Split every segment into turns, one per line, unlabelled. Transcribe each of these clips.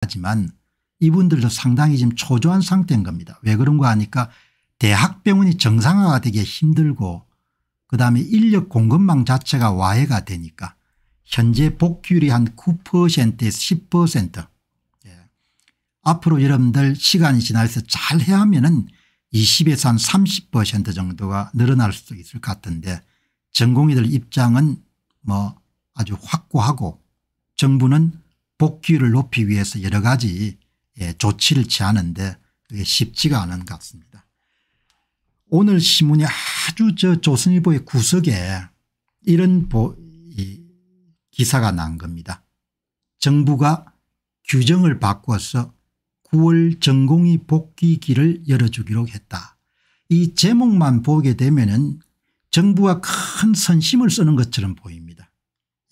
하지만 이분들도 상당히 지금 초조한 상태인 겁니다. 왜 그런가 하니까 대학병원이 정상화가 되기 힘들고 그다음에 인력 공급망 자체가 와해가 되니까 현재 복귀율이 한 9%에서 10% 예. 앞으로 여러분들 시간이 지나서 잘 해야 하면은 20에서 한 30% 정도가 늘어날 수도 있을 것 같은데 전공의들 입장은 뭐 아주 확고하고 정부는 복귀를 높이 위해서 여러 가지 예, 조치를 취하는데 그게 쉽지가 않은 것 같습니다. 오늘 신문이 아주 저 조선일보의 구석에 이런 기사가 난 겁니다. 정부가 규정을 바꿔서 9월 전공이 복귀 길을 열어주기로 했다. 이 제목만 보게 되면은 정부가 큰 선심을 쓰는 것처럼 보입니다.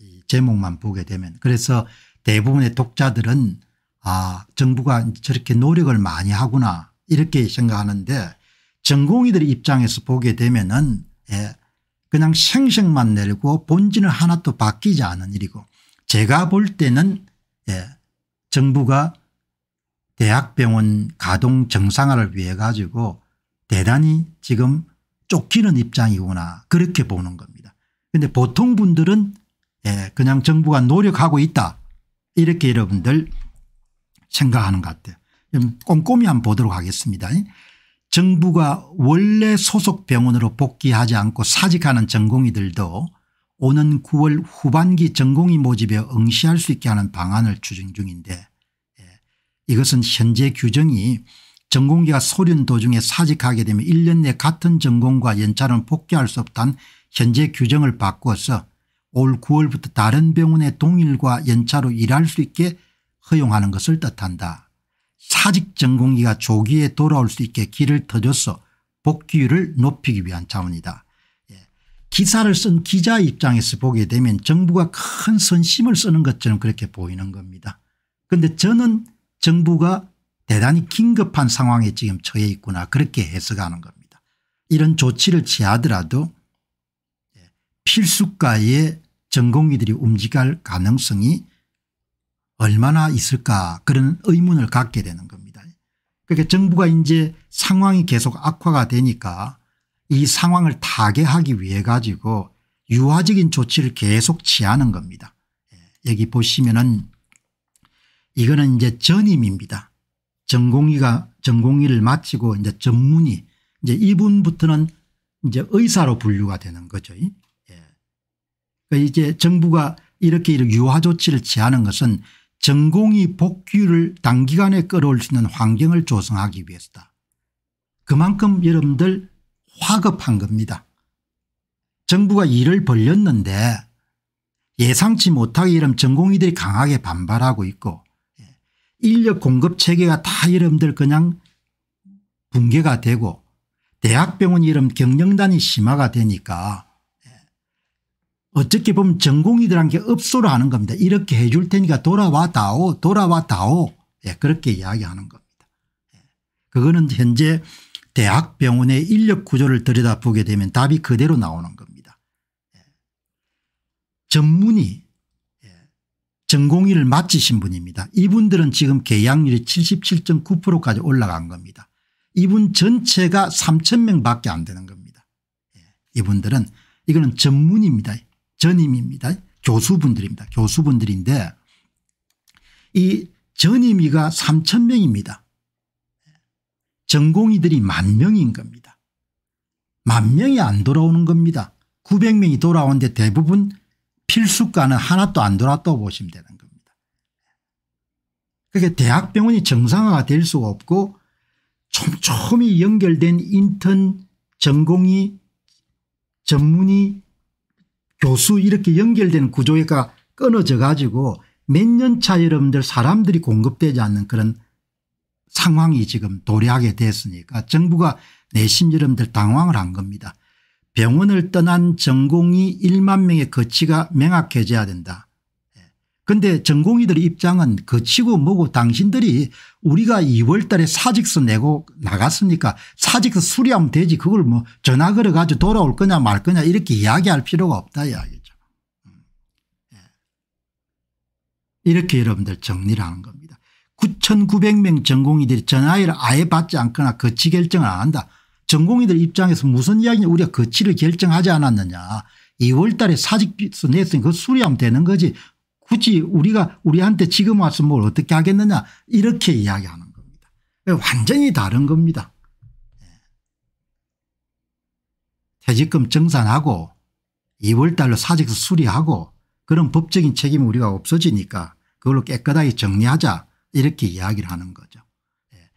이 제목만 보게 되면. 그래서 대부분의 독자들은 아 정부가 저렇게 노력을 많이 하구나 이렇게 생각하는데 전공의들 입장에서 보게 되면 은 예, 그냥 생색만 내고 본질은 하나도 바뀌지 않은 일이고 제가 볼 때는 예, 정부가 대학병원 가동 정상화를 위해 가지고 대단히 지금 쫓기는 입장이구나 그렇게 보는 겁니다. 그런데 보통 분들은 예, 그냥 정부가 노력하고 있다 이렇게 여러분들 생각하는 것 같아요. 꼼꼼히 한번 보도록 하겠습니다. 정부가 원래 소속 병원으로 복귀하지 않고 사직하는 전공의들도 오는 9월 후반기 전공의 모집에 응시할 수 있게 하는 방안을 추진 중인데 예, 이것은 현재 규정이 전공기가 소련 도중에 사직하게 되면 1년 내 같은 전공과 연차는 복귀할 수 없다는 현재 규정을 바꾸어서 올 9월부터 다른 병원의 동일과 연차로 일할 수 있게 허용하는 것을 뜻한다. 사직 전공기가 조기에 돌아올 수 있게 길을 터줘서 복귀율을 높이기 위한 차원이다 예. 기사를 쓴 기자 입장에서 보게 되면 정부가 큰 선심을 쓰는 것처럼 그렇게 보이는 겁니다. 그런데 저는 정부가 대단히 긴급한 상황에 지금 처해 있구나 그렇게 해석하는 겁니다. 이런 조치를 취하더라도 필수과의 전공의들이 움직일 가능성이 얼마나 있을까 그런 의문을 갖게 되는 겁니다. 그러니까 정부가 이제 상황이 계속 악화가 되니까 이 상황을 타개하기 위해 가지고 유화적인 조치를 계속 취하는 겁니다. 예, 여기 보시면은 이거는 이제 전임입니다. 전공의가 전공의를 마치고 이제 전문의 이제 이분부터는 이제 의사로 분류가 되는 거죠. 그러니까 이제 정부가 이렇게 이렇게 유화 조치를 취하는 것은 전공이 복귀를 단기간에 끌어올 수 있는 환경을 조성하기 위해서다. 그만큼 여러분들 화급한 겁니다. 정부가 일을 벌렸는데 예상치 못하게 이런 전공의들이 강하게 반발하고 있고 예, 인력 공급 체계가 다 여러분들 그냥 붕괴가 되고 대학병원 이름 경영단이 심화가 되니까 어떻게 보면 전공이들한테 업소를 하는 겁니다. 이렇게 해줄 테니까 돌아와다오 돌아와다오 예, 그렇게 이야기하는 겁니다. 예. 그거는 현재 대학병원의 인력 구조를 들여다보게 되면 답이 그대로 나오는 겁니다. 예. 전문의 예. 전공의를 마치신 분입니다. 이분들은 지금 계약률이 77.9%까지 올라간 겁니다. 이분 전체가 3 0 0 0명 밖에 안 되는 겁니다. 예. 이분들은 이거는 전문입니다. 의 전임입니다. 교수분들입니다. 교수분들인데 이 전임이가 3천 명입니다. 전공의들이 만 명인 겁니다. 만 명이 안 돌아오는 겁니다. 900명이 돌아오는데 대부분 필수과는 하나도 안 돌아왔다고 보시면 되는 겁니다. 그게 대학병원이 정상화가 될 수가 없고 촘촘히 연결된 인턴 전공이 전문의 교수 이렇게 연결되는 구조가 끊어져 가지고 몇 년 차 여러분들 사람들이 공급되지 않는 그런 상황이 지금 도래하게 됐으니까 정부가 내심 여러분들 당황을 한 겁니다. 병원을 떠난 전공이 1만 명의 거치가 명확해져야 된다. 근데 전공의들의 입장은 그치고 뭐고 당신들이 우리가 2월 달에 사직서 내고 나갔으니까 사직서 수리하면 되지 그걸 뭐 전화 걸어 가지고 돌아올 거냐 말 거냐 이렇게 이야기할 필요가 없다 이야기죠. 음. 예. 이렇게 여러분들 정리를 하는 겁니다. 9900명 전공의들이 전화를 아예 받지 않거나 거치 결정을 안 한다. 전공의들 입장에서 무슨 이야기냐 우리가 거치를 결정하지 않았느냐 2월 달에 사직서 냈으니 그 수리하면 되는 거지 굳이 우리가 우리한테 지금 와서 뭘 어떻게 하겠느냐 이렇게 이야기하는 겁니다. 완전히 다른 겁니다. 예. 퇴직금 정산하고 2월달로 사직서 수리하고 그런 법적인 책임은 우리가 없어지니까 그걸로 깨끗하게 정리하자 이렇게 이야기를 하는 거죠. 예.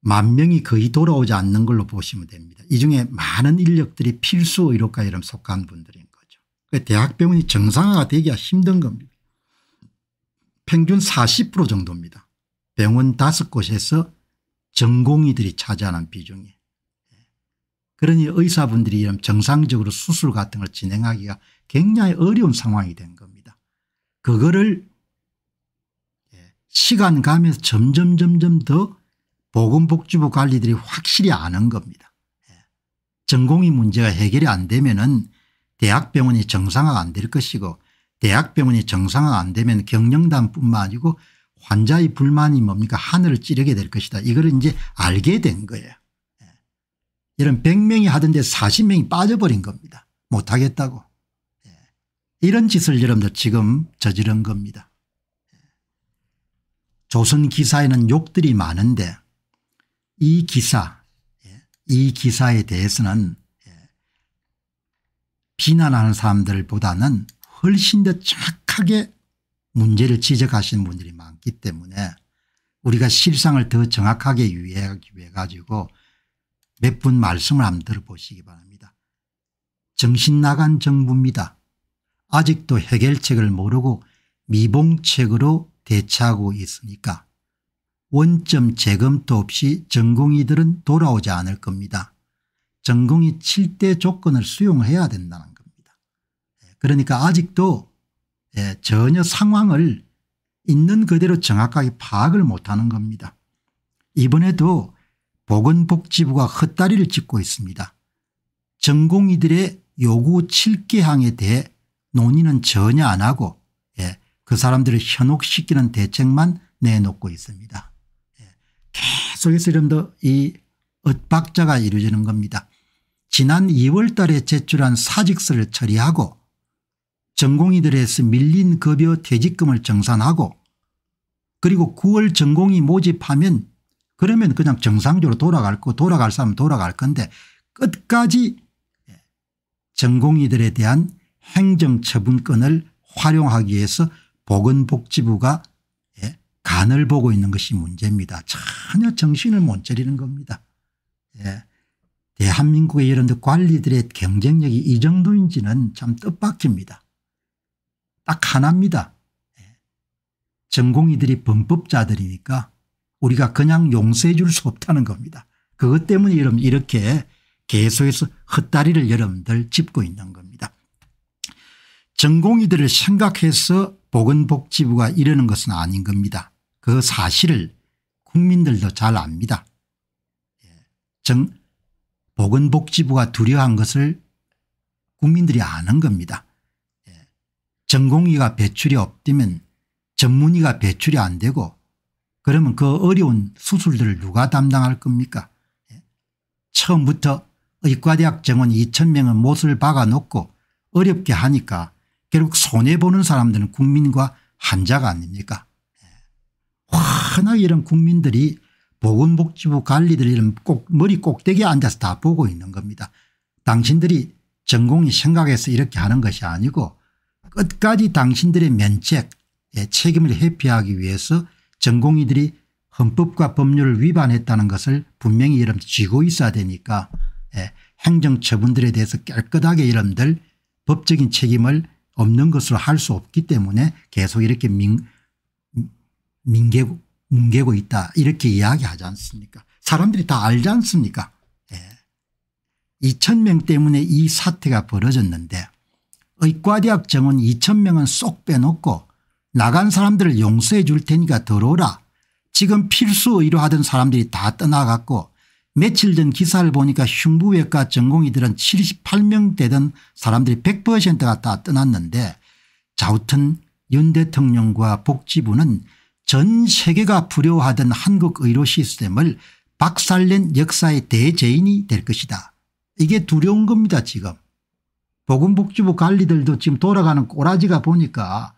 만 명이 거의 돌아오지 않는 걸로 보시면 됩니다. 이 중에 많은 인력들이 필수 의료과에 속한 분들입니다. 그 대학 병원이 정상화가 되기가 힘든 겁니다. 평균 40% 정도입니다. 병원 다섯 곳에서 전공의들이 차지하는 비중이. 그러니 의사분들이 이런 정상적으로 수술 같은 걸 진행하기가 굉장히 어려운 상황이 된 겁니다. 그거를 예, 시간 가면서 점점 점점 더 보건복지부 관리들이 확실히 아는 겁니다. 예, 전공의 문제가 해결이 안 되면 은 대학병원이 정상화가 안 될 것이고 대학병원이 정상화가 안 되면 경영단뿐만 아니고 환자의 불만이 뭡니까 하늘을 찌르게 될 것이다. 이걸 이제 알게 된 거예요. 예. 이런 100명이 하던데 40명이 빠져버린 겁니다. 못하겠다고. 예. 이런 짓을 여러분들 지금 저지른 겁니다. 예. 조선 기사에는 욕들이 많은데 이 기사 이 기사에 대해서는 비난하는 사람들보다는 훨씬 더 정확하게 문제를 지적하시는 분들이 많기 때문에 우리가 실상을 더 정확하게 유의하기 위해 가지고 몇 분 말씀을 한번 들어보시기 바랍니다. 정신 나간 정부입니다. 아직도 해결책을 모르고 미봉책으로 대처하고 있으니까 원점 재검토 없이 전공이들은 돌아오지 않을 겁니다. 전공이 7대 조건을 수용해야 된다는 겁니다. 예, 그러니까 아직도 예, 전혀 상황을 있는 그대로 정확하게 파악을 못하는 겁니다. 이번에도 보건복지부가 헛다리를 짚고 있습니다. 전공의들의 요구 7개항에 대해 논의는 전혀 안 하고 예, 그 사람들을 현혹시키는 대책만 내놓고 있습니다. 계속해서 이런 이 엇박자가 이루어지는 겁니다. 지난 2월 달에 제출한 사직서를 처리하고 전공의들에서 밀린 급여 퇴직금을 정산하고 그리고 9월 전공이 모집하면 그러면 그냥 정상적으로 돌아갈 거 돌아갈 사람 돌아갈 건데 끝까지 예, 전공의들에 대한 행정처분권을 활용하기 위해서 보건복지부가 예, 간을 보고 있는 것이 문제입니다. 전혀 정신을 못 차리는 겁니다. 예. 대한민국의 이런 관리들의 경쟁력이 이 정도인지는 참 뜻밖입니다. 딱 하나입니다. 예. 전공의들이 범법자들이니까 우리가 그냥 용서해 줄 수 없다는 겁니다. 그것 때문에 여러분 이렇게 계속해서 헛다리를 여러분들 짚고 있는 겁니다. 전공의들을 생각해서 보건복지부가 이러는 것은 아닌 겁니다. 그 사실을 국민들도 잘 압니다. 예. 정, 보건복지부가 두려워한 것을 국민들이 아는 겁니다. 예. 전공의가 배출이 없다면 전문의가 배출이 안 되고 그러면 그 어려운 수술들을 누가 담당할 겁니까 예. 처음부터 의과대학 정원 2천명은 못을 박아놓고 어렵게 하니까 결국 손해보는 사람들은 국민과 환자가 아닙니까. 워낙 예. 이런 국민들이 보건복지부 관리들은 꼭 머리 꼭대기에 앉아서 다 보고 있는 겁니다. 당신들이 전공이 생각해서 이렇게 하는 것이 아니고 끝까지 당신들의 면책 책임을 회피하기 위해서 전공의들이 헌법과 법률을 위반했다는 것을 분명히 여러분 쥐고 있어야 되니까 예, 행정처분들에 대해서 깨끗하게 여러분들 법적인 책임을 없는 것으로 할 수 없기 때문에 계속 이렇게 민, 민계 뭉개고 있다 이렇게 이야기하지 않습니까 사람들이 다 알지 않습니까 예. 2천명 때문에 이 사태가 벌어졌는데 의과대학 정원 2천명은쏙 빼놓고 나간 사람들을 용서해 줄 테니까 들어오라 지금 필수 의료하던 사람들이 다 떠나갔고 며칠 전 기사를 보니까 흉부외과 전공의들은 78명 되던 사람들이 100%가 다 떠났는데 자우튼 윤 대통령과 복지부는 전 세계가 불효하던 한국 의료 시스템을 박살낸 역사의 대제인이 될 것이다. 이게 두려운 겁니다 지금. 보건복지부 관리들도 지금 돌아가는 꼬라지가 보니까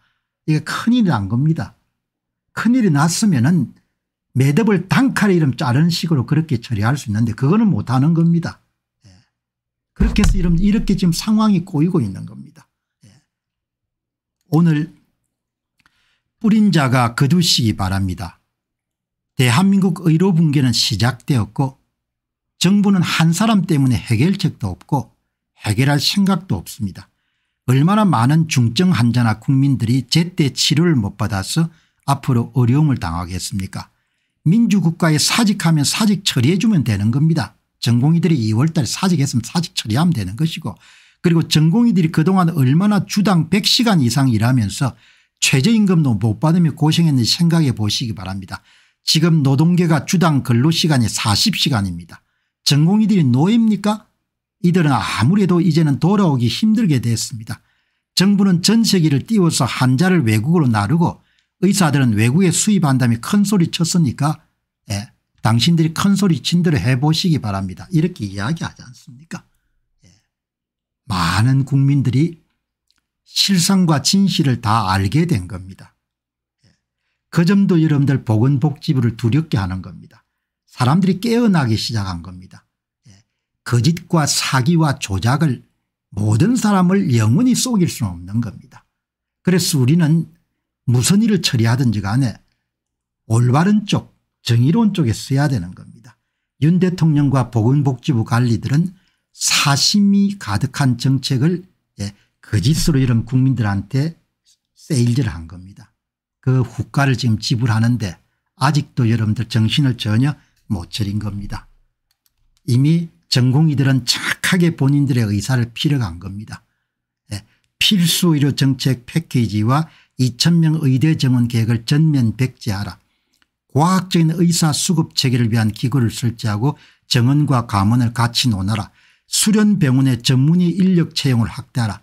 이게 큰일이 난 겁니다. 큰일이 났으면 은 매듭을 단칼에 이름 자르는 식으로 그렇게 처리할 수 있는데 그거는 못하는 겁니다. 예. 그렇게 해서 이런 이렇게 지금 상황이 꼬이고 있는 겁니다. 예. 오늘 뿌린 자가 거두시기 바랍니다. 대한민국 의료 붕괴는 시작되었고 정부는 한 사람 때문에 해결책도 없고 해결할 생각도 없습니다. 얼마나 많은 중증 환자나 국민들이 제때 치료를 못 받아서 앞으로 어려움을 당하겠습니까 민주국가에 사직하면 사직 처리해 주면 되는 겁니다. 전공의들이 2월달 사직했으면 사직 처리하면 되는 것이고 그리고 전공의들이 그동안 얼마나 주당 100시간 이상 일하면서 최저임금도 못 받으며 고생했는지 생각해 보시기 바랍니다. 지금 노동계가 주당 근로시간이 40시간입니다. 전공의들이 노입니까 이들은 아무래도 이제는 돌아오기 힘들게 됐습니다. 정부는 전세기를 띄워서 환자를 외국으로 나르고 의사들은 외국에 수입한다며 큰소리 쳤으니까 예, 당신들이 큰소리 친대로 해보시기 바랍니다. 이렇게 이야기하지 않습니까? 예. 많은 국민들이 실상과 진실을 다 알게 된 겁니다. 그 점도 여러분들 보건복지부를 두렵게 하는 겁니다. 사람들이 깨어나기 시작한 겁니다. 예. 거짓과 사기와 조작을 모든 사람을 영원히 속일 수는 없는 겁니다. 그래서 우리는 무슨 일을 처리하든지 간에 올바른 쪽 정의로운 쪽에 써야 되는 겁니다. 윤 대통령과 보건복지부 관리들은 사심이 가득한 정책을 예, 거짓으로 그 이런 국민들한테 세일즈를 한 겁니다. 그 후가를 지금 지불하는데 아직도 여러분들 정신을 전혀 못 차린 겁니다. 이미 전공의들은 착하게 본인들의 의사를 필력한 겁니다. 네. 필수 의료 정책 패키지와 2,000명 의대 정원 계획을 전면 백제하라 과학적인 의사 수급 체계를 위한 기구를 설치하고 정원과 감원을 같이 논하라. 수련병원의 전문의 인력 채용을 확대하라.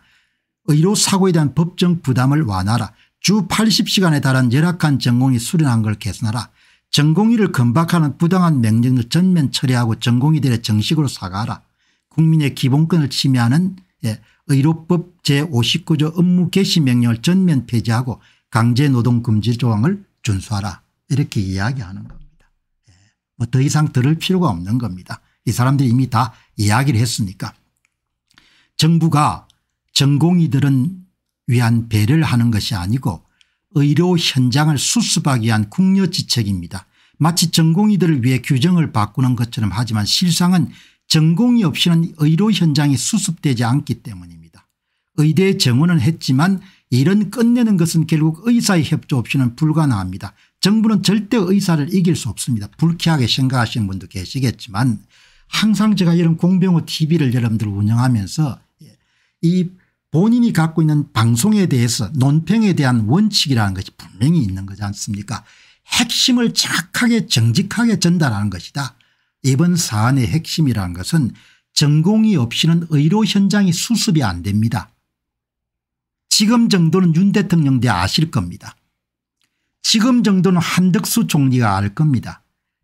의료사고에 대한 법정 부담을 완화하라. 주 80시간에 달한 열악한 전공이 수련한 걸 개선하라. 전공의를 금박하는 부당한 명령을 전면 처리하고 전공의들의 정식으로 사과하라. 국민의 기본권을 침해하는 예, 의료법 제59조 업무 개시 명령을 전면 폐지하고 강제노동금지 조항을 준수하라 이렇게 이야기하는 겁니다. 예, 뭐더 이상 들을 필요가 없는 겁니다. 이 사람들이 이미 다 이야기를 했으니까. 정부가 전공의들은 위한 배를 하는 것이 아니고 의료 현장을 수습하기 위한 국려지책입니다. 마치 전공의들을 위해 규정을 바꾸는 것처럼 하지만 실상은 전공이 없이는 의료 현장이 수습되지 않기 때문입니다. 의대에 정원은 했지만 이런 끝내는 것은 결국 의사의 협조 없이는 불가능합니다. 정부는 절대 의사를 이길 수 없습니다. 불쾌하게 생각하시는 분도 계시겠지만 항상 제가 이런 공병호 tv를 여러분들 운영하면서 이 본인이 갖고 있는 방송에 대해서 논평에 대한 원칙이라는 것이 분명히 있는 거지 않습니까 핵심을 정확하게 정직하게 전달하는 것이다. 이번 사안의 핵심이라는 것은 전공이 없이는 의료 현장이 수습이 안 됩니다. 지금 정도는 윤 대통령 대 아실 겁니다. 지금 정도는 한덕수 총리가 알 겁니다.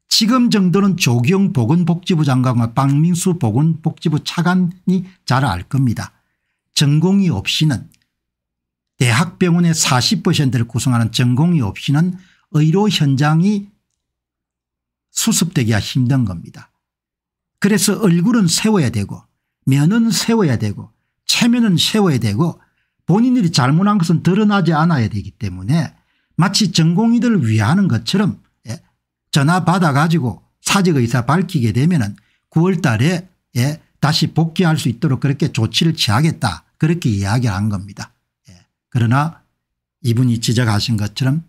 지금 정도는 조경 보건복지부 장관과 박민수 보건복지부 차관이 잘 알 겁니다. 전공이 없이는 대학병원의 40%를 구성하는 전공이 없이는 의료 현장이 수습되기가 힘든 겁니다. 그래서 얼굴은 세워야 되고 면은 세워야 되고 체면은 세워야 되고 본인들이 잘못한 것은 드러나지 않아야 되기 때문에 마치 전공의들을 위하는 것처럼 예, 전화 받아 가지고 사직 의사 밝히게 되면 9월 달에 예, 다시 복귀할 수 있도록 그렇게 조치를 취하겠다 그렇게 이야기를 한 겁니다. 예. 그러나 이분이 지적하신 것처럼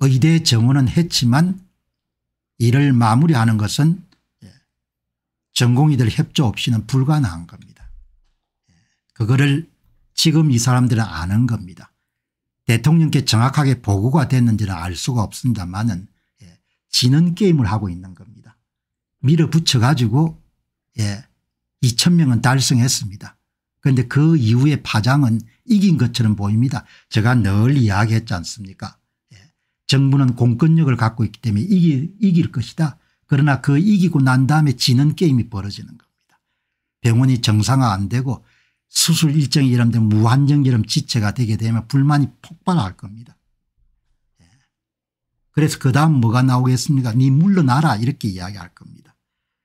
의대 정원은 했지만 이를 마무리하는 것은 예. 전공의들 협조 없이는 불가능한 겁니다. 예. 그거를 지금 이 사람들은 아는 겁니다. 대통령께 정확하게 보고가 됐는지는 알 수가 없습니다만은 예, 지는 게임을 하고 있는 겁니다. 밀어붙여 가지고 예, 2 0명은 달성했습니다. 그런데 그 이후에 파장은 이긴 것처럼 보입니다. 제가 늘 이야기했지 않습니까 예. 정부는 공권력을 갖고 있기 때문에 이기, 이길 것이다. 그러나 그 이기고 난 다음에 지는 게임이 벌어지는 겁니다. 병원이 정상화 안 되고 수술 일정이 이러면 무한정기럼 지체가 되게 되면 불만이 폭발할 겁니다. 예. 그래서 그 다음 뭐가 나오겠습니까 니 물러나라 이렇게 이야기할 겁니다.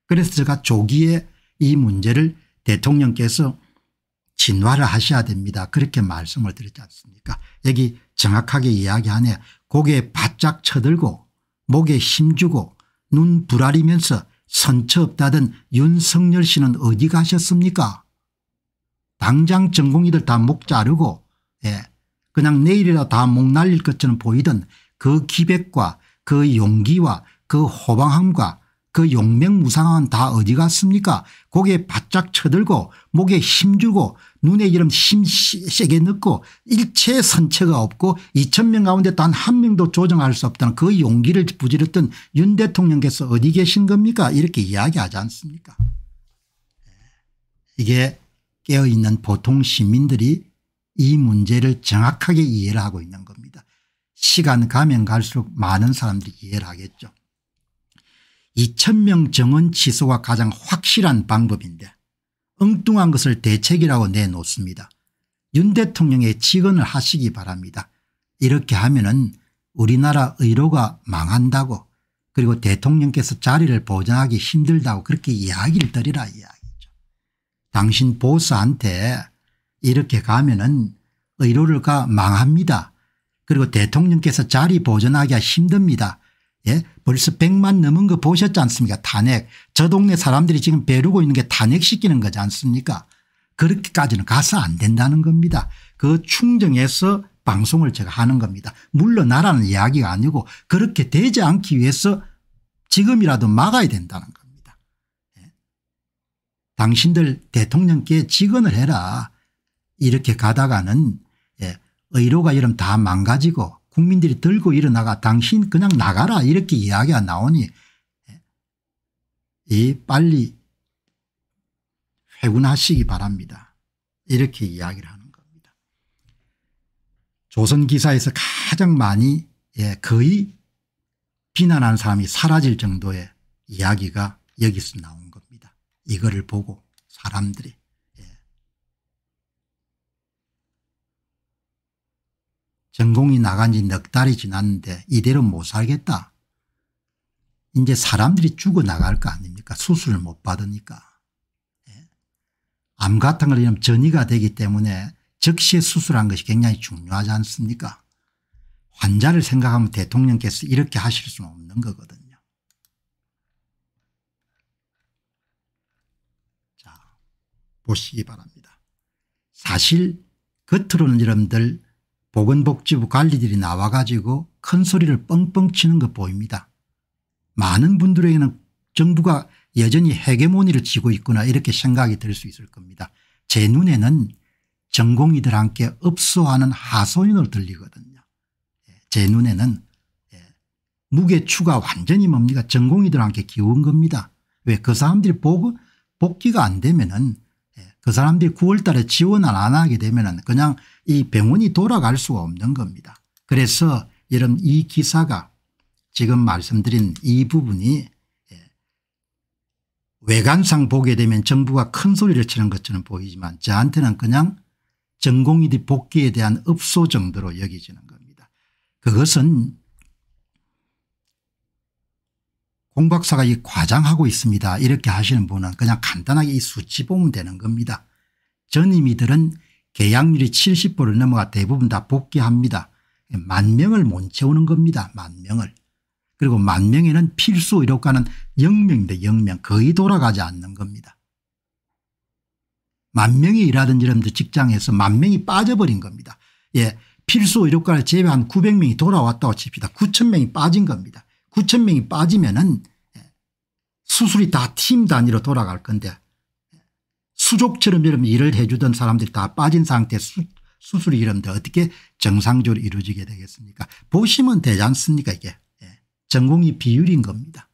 그래서 제가 조기에 이 문제를 대통령께서 진화를 하셔야 됩니다. 그렇게 말씀을 드렸지 않습니까 여기 정확하게 이야기하네 고개 바짝 쳐들고 목에 힘주고 눈 부라리면서 선처 없다던 윤석열 씨는 어디 가셨습니까 당장 전공이들 다 목 자르고 예. 그냥 내일이라 다목 날릴 것처럼 보이던 그 기백과 그 용기와 그 호방함과 그 용맹무상한 다 어디 갔습니까 고개 바짝 쳐들고 목에 힘주고 눈에 이런 힘 세게 넣고 일체 선체가 없고 2천 명 가운데 단 한 명도 조정할 수 없다는 그 용기를 부지렀던 윤 대통령께서 어디 계신 겁니까 이렇게 이야기하지 않습니까 예. 이게 깨어있는 보통 시민들이 이 문제를 정확하게 이해를 하고 있는 겁니다. 시간 가면 갈수록 많은 사람들이 이해를 하겠죠. 2천명 정원 취소가 가장 확실한 방법인데 엉뚱한 것을 대책이라고 내놓습니다. 윤 대통령의 직언을 하시기 바랍니다. 이렇게 하면 은 우리나라 의료가 망한다고 그리고 대통령께서 자리를 보장하기 힘들다고 그렇게 이야기를 드리라 이야기죠. 당신 보스한테 이렇게 가면 은 의료가 망합니다. 그리고 대통령께서 자리 보존하기가 힘듭니다. 예? 벌써 100만 넘은 거 보셨지 않습니까 탄핵. 저 동네 사람들이 지금 배르고 있는 게 탄핵시키는 거지 않습니까 그렇게까지는 가서 안 된다는 겁니다. 그 충정에서 방송을 제가 하는 겁니다. 물러나라는 이야기가 아니고 그렇게 되지 않기 위해서 지금이라도 막아야 된다는 겁니다. 예. 당신들 대통령께 직언을 해라. 이렇게 가다가는 예. 의료가 이러면 다 망가지고 국민들이 들고 일어나가 당신 그냥 나가라 이렇게 이야기가 나오니 예, 이 빨리 회군하시기 바랍니다. 이렇게 이야기를 하는 겁니다. 조선기사에서 가장 많이 예, 거의 비난한 사람이 사라질 정도의 이야기가 여기서 나온 겁니다. 이거를 보고 사람들이 전공이 나간 지 넉 달이 지났는데 이대로 못 살겠다. 이제 사람들이 죽어나갈 거 아닙니까 수술을 못 받으니까. 예. 암 같은 걸 이러면 전이가 되기 때문에 즉시 수술한 것이 굉장히 중요하지 않습니까 환자를 생각하면 대통령께서 이렇게 하실 수는 없는 거거든요. 자 보시기 바랍니다. 사실 겉으로는 여러분들 보건복지부 관리들이 나와가지고 큰 소리를 뻥뻥 치는 것 보입니다. 많은 분들에게는 정부가 여전히 헤게모니를 쥐고 있구나 이렇게 생각이 들 수 있을 겁니다. 제 눈에는 전공의들 함께 읍소하는 하소연을 들리거든요. 예, 제 눈에는 예, 무게추가 완전히 뭡니까 전공의들 함께 기운 겁니다. 왜 그 사람들이 복, 복귀가 안 되면 은 예, 그 사람들이 9월 달에 지원을 안 하게 되면 그냥 이 병원이 돌아갈 수가 없는 겁니다. 그래서 이런 이 기사가 지금 말씀드린 이 부분이 예, 외관상 보게 되면 정부가 큰 소리를 치는 것처럼 보이지만 저한테는 그냥 전공의 복귀에 대한 업소 정도로 여기지는 겁니다. 그것은 공 박사가 이 과장하고 있습니다. 이렇게 하시는 분은 그냥 간단하게 이 수치 보면 되는 겁니다. 전임이들은 계약률이 70%를 넘어가 대부분 다 복귀합니다. 만 명을 못 채우는 겁니다. 만 명을. 그리고 만 명에는 필수 의료과는 0명대 0명 거의 돌아가지 않는 겁니다. 만 명이 일하던 이런 직장에서 만 명이 빠져버린 겁니다. 예, 필수 의료과를 제외한 900명이 돌아왔다고 칩시다. 9천 명이 빠진 겁니다. 9천 명이 빠지면은 수술이 다 팀 단위로 돌아갈 건데 수족처럼 이런 일을 해주던 사람들이 다 빠진 상태 수, 수술이 이런데 어떻게 정상적으로 이루어지게 되겠습니까 보시면 되지 않습니까 이게 예. 전공이 비율인 겁니다.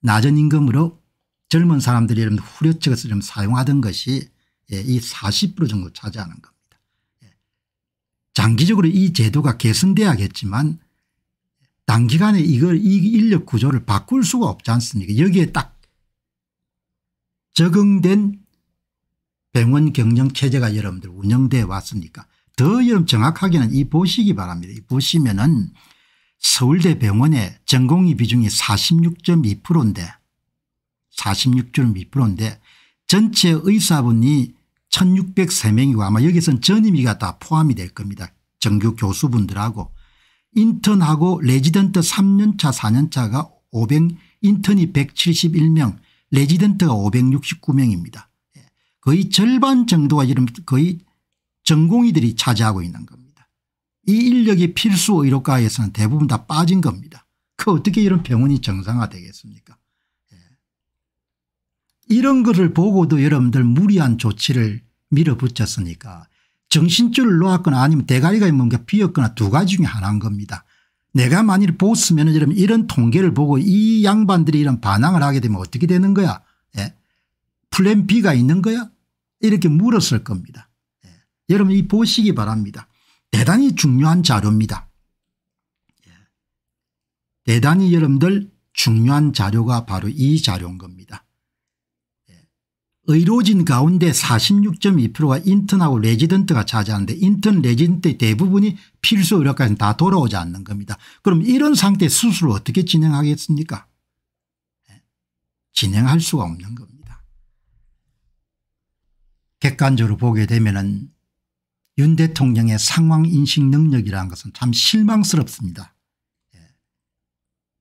낮은 임금으로 젊은 사람들이 이런 후려치어서 좀 사용하던 것이 예, 이40% 정도 차지하는 겁니다. 예. 장기적으로 이 제도가 개선돼야겠지만 단기간에 이걸 이 인력 구조를 바꿀 수가 없지 않습니까 여기에 딱 적응된 병원 경영체제가 여러분들 운영되어 왔으니까 더 여러분 정확하게는 이 보시기 바랍니다. 이 보시면은 서울대 병원의 전공의 비중이 46.2%인데 46.2%인데 전체 의사분이 1603명이고 아마 여기서는 전임의가 다 포함이 될 겁니다. 정규 교수분들하고 인턴하고 레지던트 3년차 4년차가 500 인턴이 171명 레지던트가 569명입니다. 예. 거의 절반 정도가 지금 거의 전공의들이 차지하고 있는 겁니다. 이 인력이 필수 의료과에서는 대부분 다 빠진 겁니다. 그 어떻게 이런 병원이 정상화되겠습니까 예. 이런 것을 보고도 여러분들 무리한 조치를 밀어붙였으니까 정신줄을 놓았거나 아니면 대가리가 뭔가 비었거나 두 가지 중에 하나인 겁니다. 내가 만일 보스 매니저라면 이런 통계를 보고 이 양반들이 이런 반항을 하게 되면 어떻게 되는 거야 예. 플랜 B가 있는 거야 이렇게 물었을 겁니다. 예. 여러분 이 보시기 바랍니다. 대단히 중요한 자료입니다. 예. 대단히 여러분들 중요한 자료가 바로 이 자료인 겁니다. 의료진 가운데 46.2%가 인턴하고 레지던트가 차지하는데 인턴 레지던트의 대부분이 필수 의료까지는 다 돌아오지 않는 겁니다. 그럼 이런 상태 수술을 어떻게 진행하겠습니까 예, 진행할 수가 없는 겁니다. 객관적으로 보게 되면 은윤 대통령의 상황인식 능력이라는 것은 참 실망스럽습니다. 예,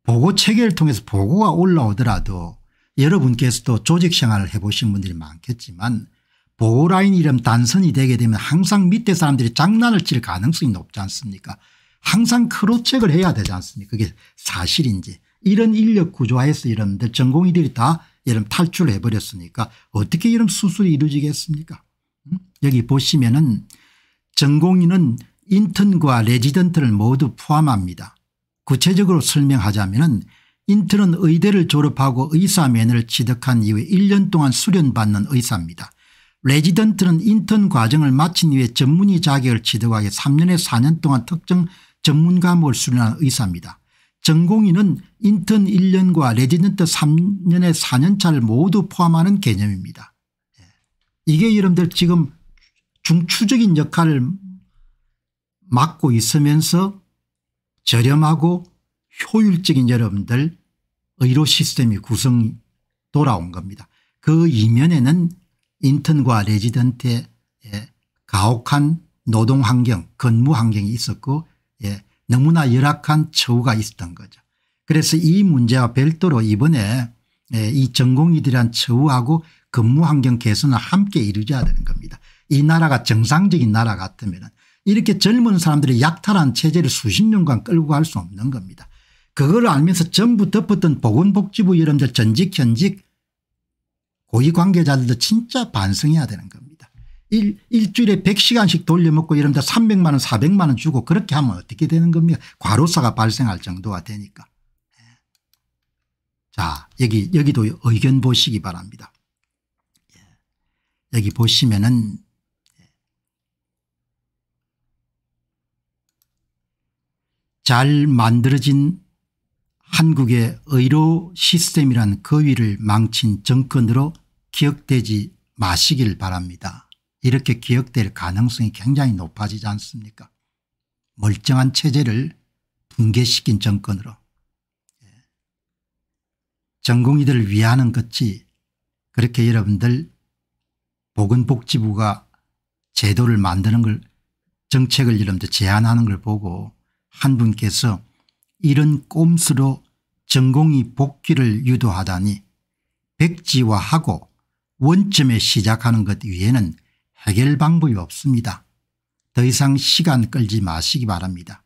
보고 체계를 통해서 보고가 올라오더라도 여러분께서도 조직 생활을 해보신 분들이 많겠지만 보호라인 이름 단선이 되게 되면 항상 밑에 사람들이 장난을 칠 가능성이 높지 않습니까 항상 크로책을 해야 되지 않습니까 그게 사실인지 이런 인력 구조화에서 이런데 전공의들이 다 이런 탈출 해버렸으니까 어떻게 이런 수술이 이루어지겠습니까 여기 보시면은 전공의는 인턴과 레지던트를 모두 포함합니다 구체적으로 설명하자면 인턴은 의대를 졸업하고 의사 면허를 취득한 이후에 1년 동안 수련받는 의사입니다. 레지던트는 인턴 과정을 마친 이 후에 전문의 자격을 취득하게 3년에 4년 동안 특정 전문 과목을 수련한 의사입니다. 전공인은 인턴 1년과 레지던트 3년에 4년차를 모두 포함하는 개념입니다. 예. 이게 여러분들 지금 중추적인 역할을 맡고 있으면서 저렴하고 효율적인 여러분들 의료 시스템이 구성이 돌아온 겁니다. 그 이면에는 인턴과 레지던트의 예, 가혹한 노동 환경 근무 환경이 있었고 예, 너무나 열악한 처우가 있었던 거죠. 그래서 이 문제와 별도로 이번에 예, 이 전공의들한 이 처우하고 근무 환경 개선을 함께 이루어야 되는 겁니다. 이 나라가 정상적인 나라 같으면 이렇게 젊은 사람들이 약탈한 체제를 수십 년간 끌고 갈 수 없는 겁니다. 그걸 알면서 전부 덮었던 보건복지부 여러분들 전직 현직 고위관계자들도 진짜 반성해야 되는 겁니다. 일, 일주일에 100시간씩 돌려먹고 여러면 300만 원 400만 원 주고 그렇게 하면 어떻게 되는 겁니까 과로사가 발생할 정도가 되니까. 자 여기 여기도 의견 보시기 바랍니다. 예. 여기 보시면은 예. 잘 만들어진 한국의 의료 시스템이란 거위를 그 망친 정권으로 기억되지 마시길 바랍니다. 이렇게 기억될 가능성이 굉장히 높아지지 않습니까 멀쩡한 체제를 붕괴시킨 정권으로 예. 전공의들을 위하는 것이 그렇게 여러분들 보건복지부가 제도를 만드는 걸 정책을 여러분들 제안하는 걸 보고 한 분께서 이런 꼼수로 전공이 복귀를 유도하다니 백지화하고 원점에 시작하는 것 위에는 해결 방법이 없습니다. 더 이상 시간 끌지 마시기 바랍니다.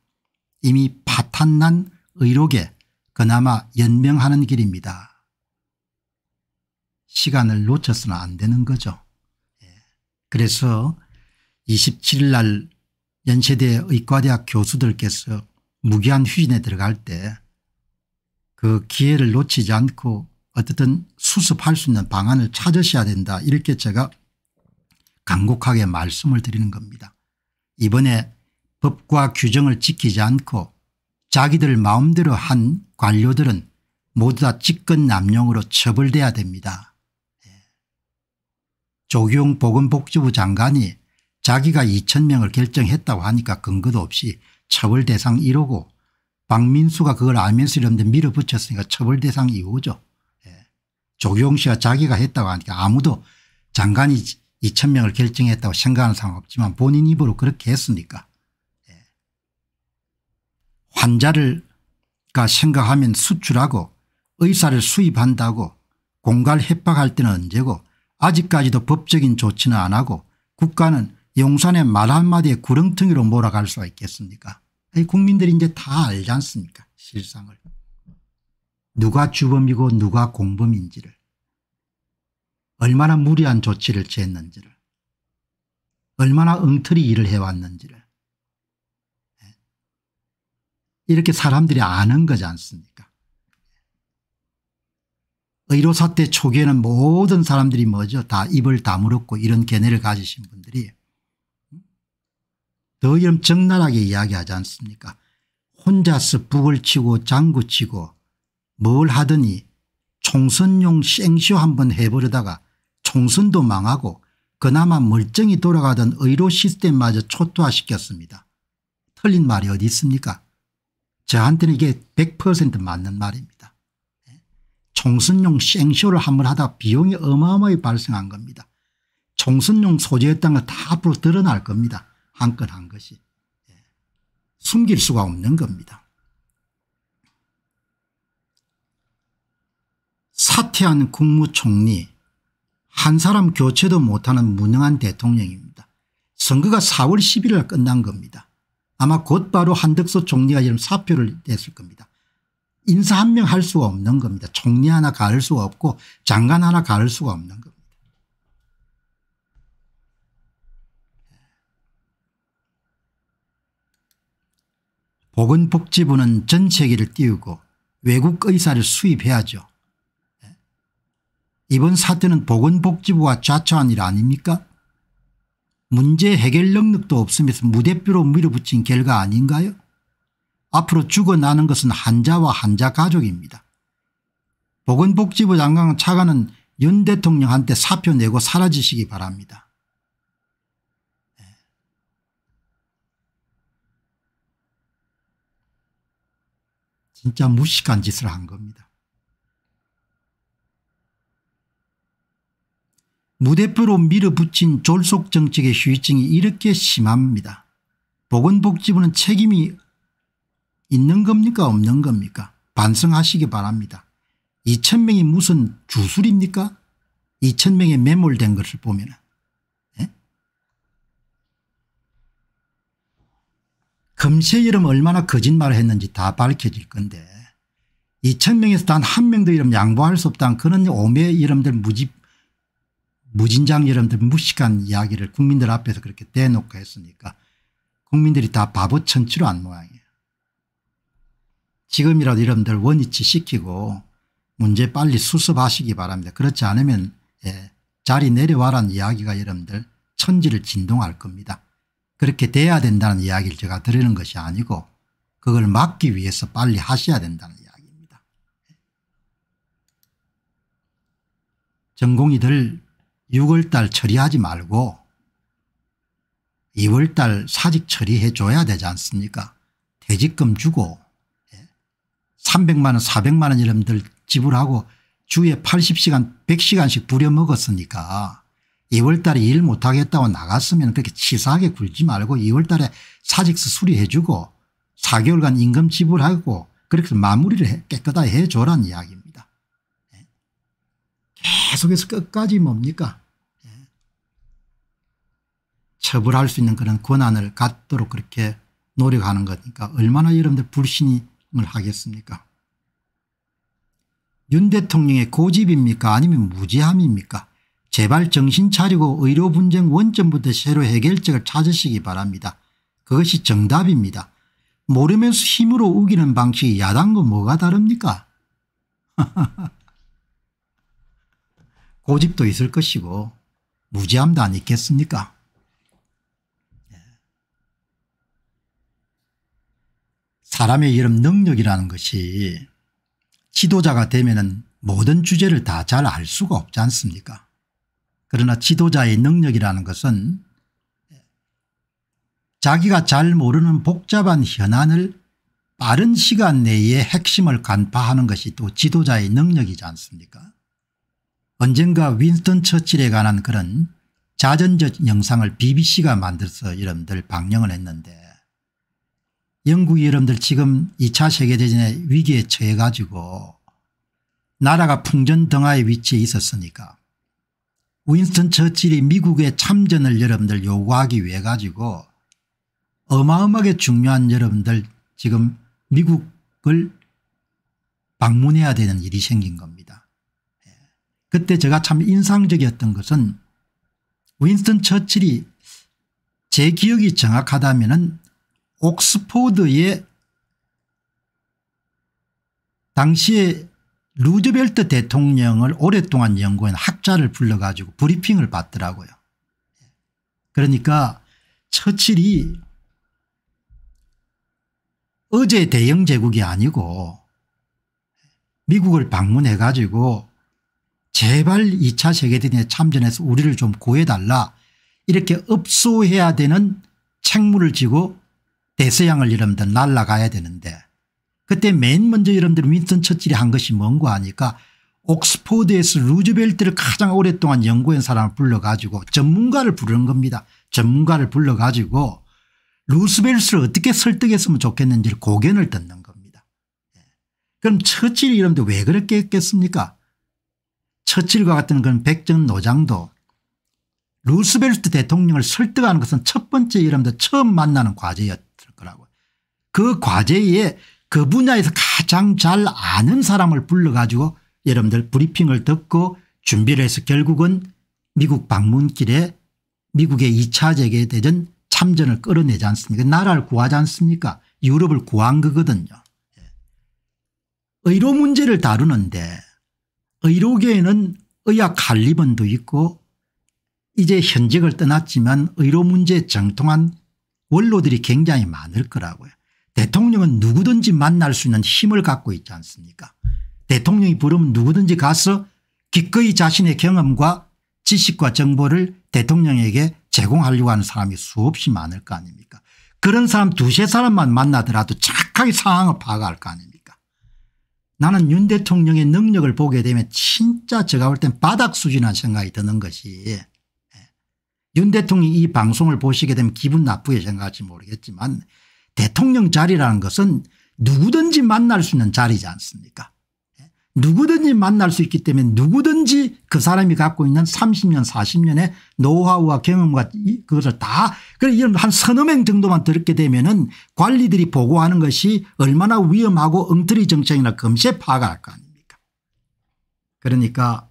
이미 파탄난 의록에 그나마 연명하는 길입니다. 시간을 놓쳐서는 안 되는 거죠. 예. 그래서 27일 날 연세대 의과대학 교수들께서 무기한 휴진에 들어갈 때그 기회를 놓치지 않고 어쨌든 수습할 수 있는 방안을 찾으셔야 된다 이렇게 제가 강곡하게 말씀을 드리는 겁니다. 이번에 법과 규정을 지키지 않고 자기들 마음대로 한 관료들은 모두 다 직권남용으로 처벌돼야 됩니다. 예. 조경 보건복지부 장관이 자기가 2천명을 결정했다고 하니까 근거도 없이 처벌 대상 1호고 박민수가 그걸 알면서 이런데 밀어붙였으니까 처벌 대상 이후죠. 예. 조경 씨가 자기가 했다고 하니까 아무도 장관이 2천 명을 결정했다고 생각하는 사람 없지만 본인 입으로 그렇게 했으니까. 예. 환자를 가 생각하면 수출하고 의사를 수입한다고 공갈 협박할 때는 언제고 아직까지도 법적인 조치는 안 하고 국가는 용산의 말 한마디에 구렁텅이로 몰아갈 수가 있겠습니까 국민들이 이제 다 알지 않습니까 실상을. 누가 주범이고 누가 공범인지를 얼마나 무리한 조치를 취했는지를 얼마나 엉터리 일을 해왔는지를 예? 이렇게 사람들이 아는 거지 않습니까 의료사 때 초기에는 모든 사람들이 뭐죠 다 입을 다물었고 이런 견해를 가지신 분들이 더 적나라하게 이야기하지 않습니까 혼자서 북을 치고 장구 치고 뭘 하더니 총선용 생쇼 한번 해버리다가 총선도 망하고 그나마 멀쩡히 돌아가던 의료 시스템마저 초토화시켰습니다. 틀린 말이 어디 있습니까 저한테는 이게 100% 맞는 말입니다. 총선용 생쇼를 한번 하다 비용이 어마어마하게 발생한 겁니다. 총선용 소재였던는 건다 앞으로 드러날 겁니다. 한건 한 것이 예, 숨길 수가 없는 겁니다. 사퇴한 국무총리 한 사람 교체도 못하는 무능한 대통령입니다. 선거가 4월 11일 끝난 겁니다. 아마 곧바로 한덕수 총리가 지금 사표를 냈을 겁니다. 인사 한 명 할 수가 없는 겁니다. 총리 하나 가를 수가 없고 장관 하나 가를 수가 없는 겁니다. 보건복지부는 전 세계를 띄우고 외국 의사를 수입해야죠. 예? 이번 사태는 보건복지부가 좌초한 일 아닙니까 문제 해결 능력도 없으면서 무대표로 밀어붙인 결과 아닌가요 앞으로 죽어나는 것은 환자와 환자 가족입니다. 보건복지부 장관 차관은 윤 대통령한테 사표 내고 사라지시기 바랍니다. 진짜 무식한 짓을 한 겁니다. 무대표로 밀어붙인 졸속 정책의 휴위증이 이렇게 심합니다. 보건복지부는 책임이 있는 겁니까 없는 겁니까 반성하시기 바랍니다. 2천명이 무슨 주술입니까 2천명이 매몰된 것을 보면 은 금세 이름 얼마나 거짓말을 했는지 다 밝혀질 건데 2천명에서 단 한 명도 이름 양보할 수 없다는 그런 오매 이름들 무집 무진장 이름들 무식한 이야기를 국민들 앞에서 그렇게 대놓고 했으니까 국민들이 다 바보 천치로 안 모양이에요. 지금이라도 이름들 원위치 시키고 문제 빨리 수습하시기 바랍니다. 그렇지 않으면 예, 자리 내려와라는 이야기가 여러분들 천지를 진동할 겁니다. 그렇게 돼야 된다는 이야기를 제가 드리는 것이 아니고 그걸 막기 위해서 빨리 하셔야 된다는 이야기입니다. 전공이들 6월달 처리하지 말고 2월달 사직 처리해 줘야 되지 않습니까 퇴직금 주고 300만 예, 원 400만 원 이름들 지불하고 주에 80시간 100시간씩 부려먹었으니까 2월 달에 일 못하겠다고 나갔으면 그렇게 치사하게 굴지 말고 2월 달에 사직서 수리해 주고 4개월간 임금 지불하고 그렇게 마무리를 깨끗하게 해줘라는 이야기입니다. 예. 계속해서 끝까지 뭡니까 예. 처벌할 수 있는 그런 권한을 갖도록 그렇게 노력하는 거니까 얼마나 여러분들 불신을 하겠습니까 윤 대통령의 고집입니까 아니면 무지함입니까 제발 정신 차리고 의료 분쟁 원점부터 새로 해결책을 찾으시기 바랍니다. 그것이 정답입니다. 모르면서 힘으로 우기는 방식이 야당과 뭐가 다릅니까? 고집도 있을 것이고 무지함도 아니겠습니까 사람의 이름 능력이라는 것이 지도자가 되면 모든 주제를 다 잘 알 수가 없지 않습니까 그러나 지도자의 능력이라는 것은 자기가 잘 모르는 복잡한 현안을 빠른 시간 내에 핵심을 간파하는 것이 또 지도자의 능력이지 않습니까 언젠가 윈스턴 처칠에 관한 그런 자전적 영상을 bbc가 만들어서 여러분들 방영을 했는데 영국이 여러분들 지금 2차 세계대전의 위기에 처해 가지고 나라가 풍전등하의 위치에 있었으니까 윈스턴 처칠이 미국의 참전을 여러분들 요구하기 위해 가지고 어마어마하게 중요한 여러분들 지금 미국을 방문해야 되는 일이 생긴 겁니다. 예. 그때 제가 참 인상적이었던 것은 윈스턴 처칠이 제 기억이 정확하다면 옥스포드의 당시에 루즈벨트 대통령을 오랫동안 연구한 학자를 불러가지고 브리핑을 받더라고요. 그러니까 처칠이 어제 대영 제국이 아니고 미국을 방문해 가지고 제발 2차 세계대전에 참전해서 우리를 좀 구해달라 이렇게 업소해야 되는 책무를 지고 대서양을 이름면 날라가야 되는데 그때 맨 먼저 여러분들 윈스턴 처칠이 한 것이 뭔가 하니까 옥스포드에서 루즈벨트를 가장 오랫동안 연구한 사람을 불러가지고 전문가를 부르는 겁니다. 전문가를 불러가지고 루스벨트를 어떻게 설득했으면 좋겠는지를 고견을 듣는 겁니다. 예. 그럼 처칠이 이런데 왜 그렇게 했겠습니까 처칠과 같은 그런 백전 노장도 루스벨트 대통령을 설득하는 것은 첫 번째 이름도 처음 만나는 과제였을 거라고 그 과제에 그 분야에서 가장 잘 아는 사람을 불러가지고 여러분들 브리핑을 듣고 준비를 해서 결국은 미국 방문길에 미국의 2차 재개대전 참전을 끌어내지 않습니까 나라를 구하지 않습니까 유럽을 구한 거거든요. 의료 문제를 다루는데 의료계에는 의학 칼리번도 있고 이제 현직을 떠났지만 의료 문제에 정통한 원로들이 굉장히 많을 거라고요. 대통령은 누구든지 만날 수 있는 힘을 갖고 있지 않습니까 대통령이 부르면 누구든지 가서 기꺼이 자신의 경험과 지식과 정보를 대통령에게 제공하려고 하는 사람이 수없이 많을 거 아닙니까 그런 사람 두세 사람만 만나더라도 착하게 상황을 파악할 거 아닙니까 나는 윤 대통령의 능력을 보게 되면 진짜 제가 볼 땐 바닥 수준한 생각이 드는 것이 예. 윤 대통령이 이 방송을 보시게 되면 기분 나쁘게 생각할지 모르겠지만 대통령 자리라는 것은 누구든지 만날 수 있는 자리지 않습니까 예? 누구든지 만날 수 있기 때문에 누구든지 그 사람이 갖고 있는 30년 40년의 노하우와 경험과 그것을 다 그래 이런 한 서너 명 정도만 들게 되면은 관리들이 보고하는 것이 얼마나 위험하고 엉터리 정책이나 금세 파악할 거 아닙니까 그러니까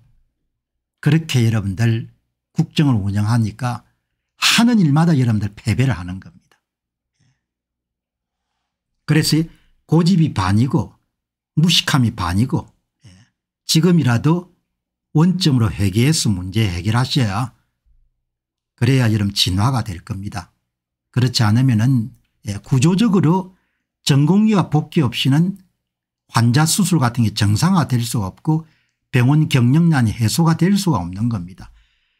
그렇게 여러분들 국정을 운영하니까 하는 일마다 여러분들 패배를 하는 겁니다. 그래서 고집이 반이고 무식함이 반이고 예, 지금이라도 원점으로 회개해서 문제 해결하셔야 그래야 여름 진화가 될 겁니다. 그렇지 않으면 은 예, 구조적으로 전공의와 복귀 없이는 환자 수술 같은 게 정상화될 수가 없고 병원 경력난이 해소가 될 수가 없는 겁니다.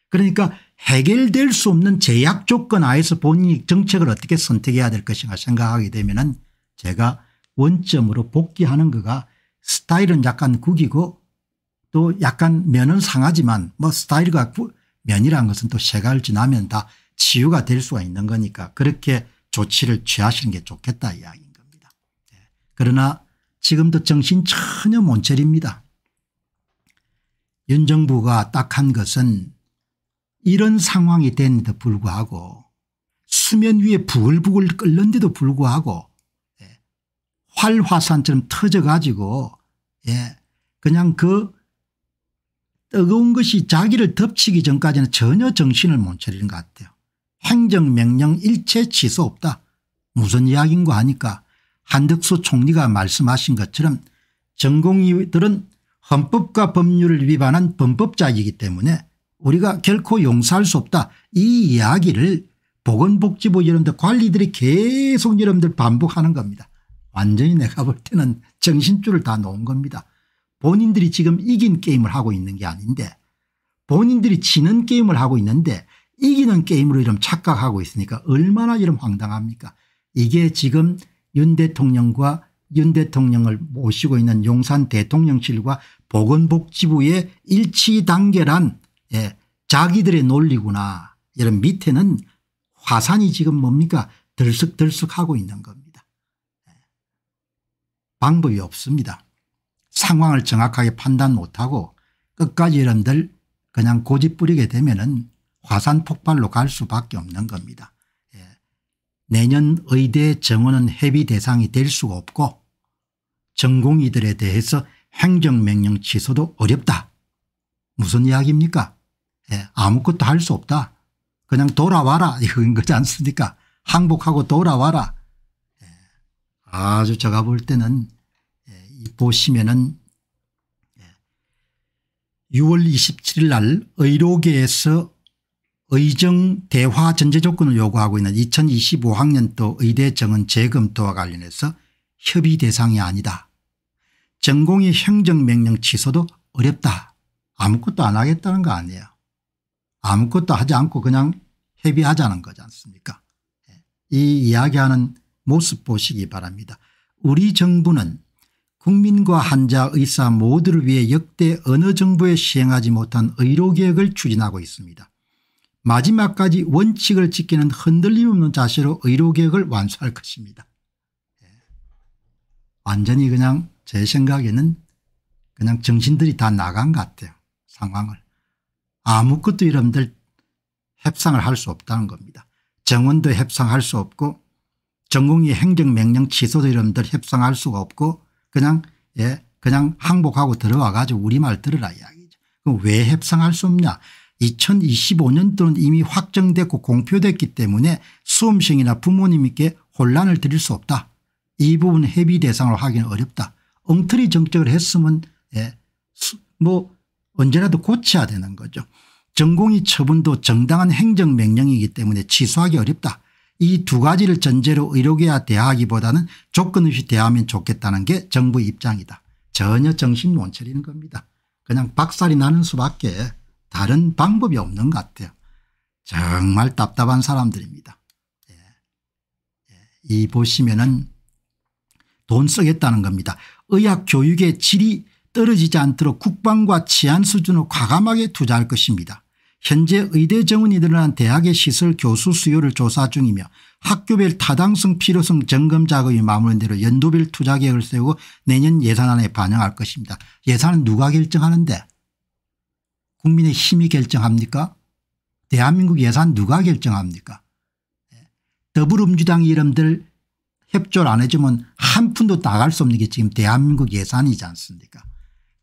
그러니까 해결될 수 없는 제약 조건 하에서 본인이 정책을 어떻게 선택해야 될 것인가 생각하게 되면 은 제가 원점으로 복귀하는 거가 스타일은 약간 국이고또 약간 면은 상하지만 뭐 스타일과 면이란 것은 또 세가을 지나면 다 치유가 될 수가 있는 거니까 그렇게 조치를 취하시는 게 좋겠다 이야기인 겁니다. 네. 그러나 지금도 정신 전혀 못 차립니다. 윤 정부가 딱 한 것은 이런 상황이 됐는데도 불구하고 수면 위에 부글부글 끓는데도 불구하고 활화산처럼 터져가지고 예 그냥 그 뜨거운 것이 자기를 덮치기 전까지는 전혀 정신을 못 차리는 것 같아요. 행정명령 일체 취소 없다. 무슨 이야기인고 하니까 한덕수 총리가 말씀하신 것처럼 전공의들은 헌법과 법률을 위반한 범법자이기 때문에 우리가 결코 용서할 수 없다. 이 이야기를 보건복지부 여러분들 관리들이 계속 여러분들 반복하는 겁니다. 완전히 내가 볼 때는 정신줄을 다 놓은 겁니다. 본인들이 지금 이긴 게임을 하고 있는 게 아닌데 본인들이 지는 게임을 하고 있는데 이기는 게임으로 이런 착각하고 있으니까 얼마나 이런 황당합니까 이게 지금 윤 대통령과 윤 대통령을 모시고 있는 용산 대통령실과 보건복지부의 일치단계란 예, 자기들의 논리구나 이런 밑에는 화산이 지금 뭡니까 들쑥들쑥하고 있는 겁니다. 방법이 없습니다. 상황을 정확하게 판단 못하고 끝까지 이런들 그냥 고집 부리게 되면 은 화산 폭발로 갈 수밖에 없는 겁니다. 예. 내년 의대 정원은 회비 대상이 될 수가 없고 전공의들에 대해서 행정명령 취소도 어렵다. 무슨 이야기입니까? 예. 아무것도 할 수 없다. 그냥 돌아와라 이거인 거지 않습니까? 항복하고 돌아와라. 예. 아주 제가 볼 때는 보시면은 6월 예. 27일 날 의료계에서 의정 대화 전제 조건을 요구하고 있는 2025학년도 의대 정은 재검토와 관련해서 협의 대상이 아니다. 전공의 행정명령 취소도 어렵다. 아무것도 안 하겠다는 거 아니에요. 아무것도 하지 않고 그냥 협의하자는 거지 않습니까 예. 이 이야기하는 모습 보시기 바랍니다. 우리 정부는 국민과 환자 의사 모두를 위해 역대 어느 정부에 시행하지 못한 의료개혁을 추진하고 있습니다. 마지막까지 원칙을 지키는 흔들림 없는 자세로 의료개혁을 완수할 것입니다. 예. 완전히 그냥 제 생각에는 그냥 정신들이 다 나간 것 같아요. 상황을. 아무것도 여러분들 협상을 할 수 없다는 겁니다. 정원도 협상할 수 없고 전공의 행정명령 취소도 여러분들 협상할 수가 없고 그냥 예 그냥 항복하고 들어와 가지고 우리말 들으라 이야기죠. 그럼 왜 협상할 수 없냐 2025년도는 이미 확정됐고 공표됐기 때문에 수험생이나 부모님께 혼란을 드릴 수 없다. 이 부분 협의 대상으로 하기는 어렵다. 엉터리 정책을 했으면 예, 뭐 언제라도 고쳐야 되는 거죠. 전공의 처분도 정당한 행정명령이기 때문에 취소하기 어렵다. 이두 가지를 전제로 의료계와 대하기보다는 화 조건 없이 대하면 좋겠다는 게정부 입장이다. 전혀 정신 못 차리는 겁니다. 그냥 박살이 나는 수밖에 다른 방법이 없는 것 같아요. 정말 답답한 사람들입니다. 예. 예. 이 보시면은 돈 쓰겠다는 겁니다. 의학 교육의 질이 떨어지지 않도록 국방과 치안 수준을 과감하게 투자할 것입니다. 현재 의대 정원이 늘어난 대학의 시설 교수 수요를 조사 중이며 학교별 타당성 필요성 점검 작업이 마무리된 대로 연도별 투자 계획을 세우고 내년 예산안에 반영할 것입니다. 예산은 누가 결정하는데 국민의 힘이 결정합니까 대한민국 예산 누가 결정합니까 더불어민주당 이름들 협조를 안 해주면 한 푼도 나갈 수 없는 게 지금 대한민국 예산이지 않습니까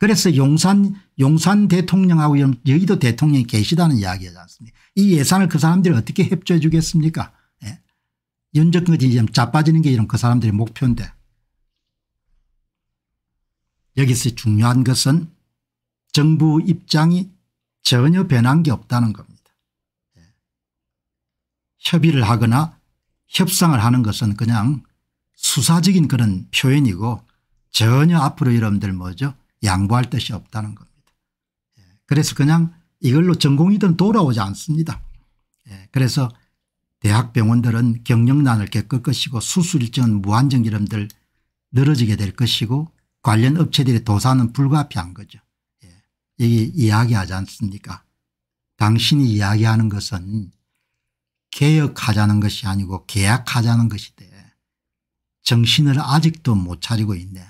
그래서 용산 용산 대통령하고 여의도 대통령이 계시다는 이야기지 하 않습니까 이 예산을 그 사람들이 어떻게 협조해 주겠습니까 예. 연적거지 그 자빠지는 게 이런 그 사람들의 목표인데 여기서 중요한 것은 정부 입장이 전혀 변한 게 없다는 겁니다. 예. 협의를 하거나 협상을 하는 것은 그냥 수사적인 그런 표현이고 전혀 앞으로 여러분들 뭐죠 양보할 뜻이 없다는 겁니다. 예, 그래서 그냥 이걸로 전공이든 돌아오지 않습니다. 예, 그래서 대학병원들은 경영난을 겪을 것이고 수술일정은 무한정 이름들 늘어지게 될 것이고 관련 업체들의 도산은 불가피한 거죠. 예, 이게 이야기하지 않습니까 당신이 이야기하는 것은 개혁하자는 것이 아니고 계약하자는 것이 돼 정신을 아직도 못 차리고 있네.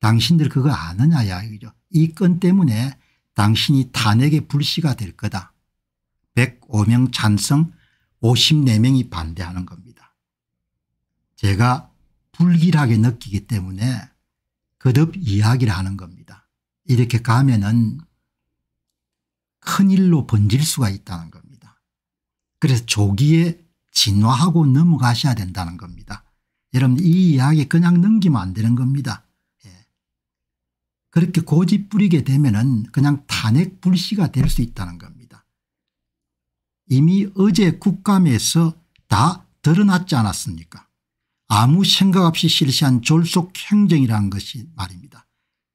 당신들 그거 아느냐 이야기죠. 이 건 때문에 당신이 탄핵의 불씨가 될 거다. 105명 찬성 54명이 반대하는 겁니다. 제가 불길하게 느끼기 때문에 그듭 이야기를 하는 겁니다. 이렇게 가면은 큰일로 번질 수가 있다는 겁니다. 그래서 조기에 진화하고 넘어가셔야 된다는 겁니다. 여러분 이 이야기 그냥 넘기면 안 되는 겁니다. 그렇게 고집 부리게 되면은 그냥 탄핵 불씨가 될 수 있다는 겁니다. 이미 어제 국감에서 다 드러났지 않았습니까 아무 생각 없이 실시한 졸속 행정이라는 것이 말입니다.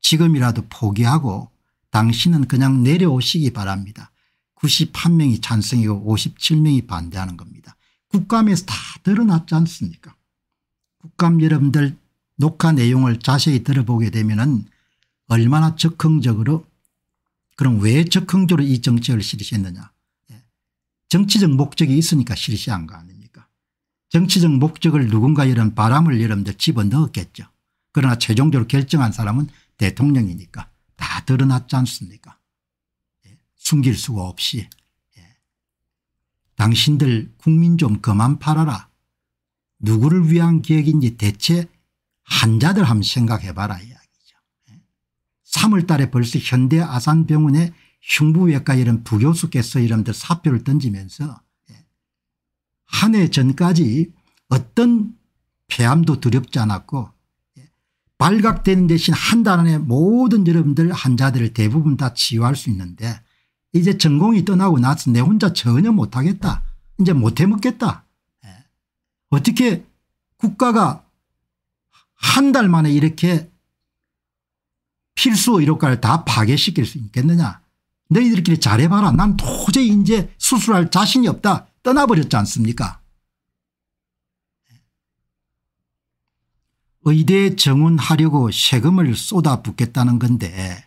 지금이라도 포기하고 당신은 그냥 내려오시기 바랍니다. 91명이 찬성이고 57명이 반대하는 겁니다. 국감에서 다 드러났지 않습니까 국감 여러분들 녹화 내용을 자세히 들어보게 되면 은 얼마나 적흥적으로 그럼 왜 적흥적으로 이 정책을 실시했느냐 예. 정치적 목적이 있으니까 실시한 거 아닙니까 정치적 목적을 누군가 이런 바람을 여러분들 집어넣었겠죠 그러나 최종적으로 결정한 사람은 대통령이니까 다 드러났지 않습니까 예. 숨길 수가 없이 예. 당신들 국민 좀 그만 팔아라. 누구를 위한 계획인지 대체 한자들 한번 생각해봐라. 3월 달에 벌써 현대 아산병원에 흉부외과 이런 부교수께서 이런들 사표를 던지면서 예, 한해 전까지 어떤 폐암도 두렵지 않았고 예, 발각되는 대신 한 달 안에 모든 여러분들 환자들을 대부분 다 치유할 수 있는데 이제 전공이 떠나고 나서 내 혼자 전혀 못하겠다. 이제 못해먹겠다. 예. 어떻게 국가가 한 달 만에 이렇게 필수 의료과를 다 파괴시킬 수 있겠느냐 너희들끼리 잘해봐라 난 도저히 이제 수술할 자신이 없다 떠나버렸지 않습니까 의대 정원하려고 세금을 쏟아붓겠다는 건데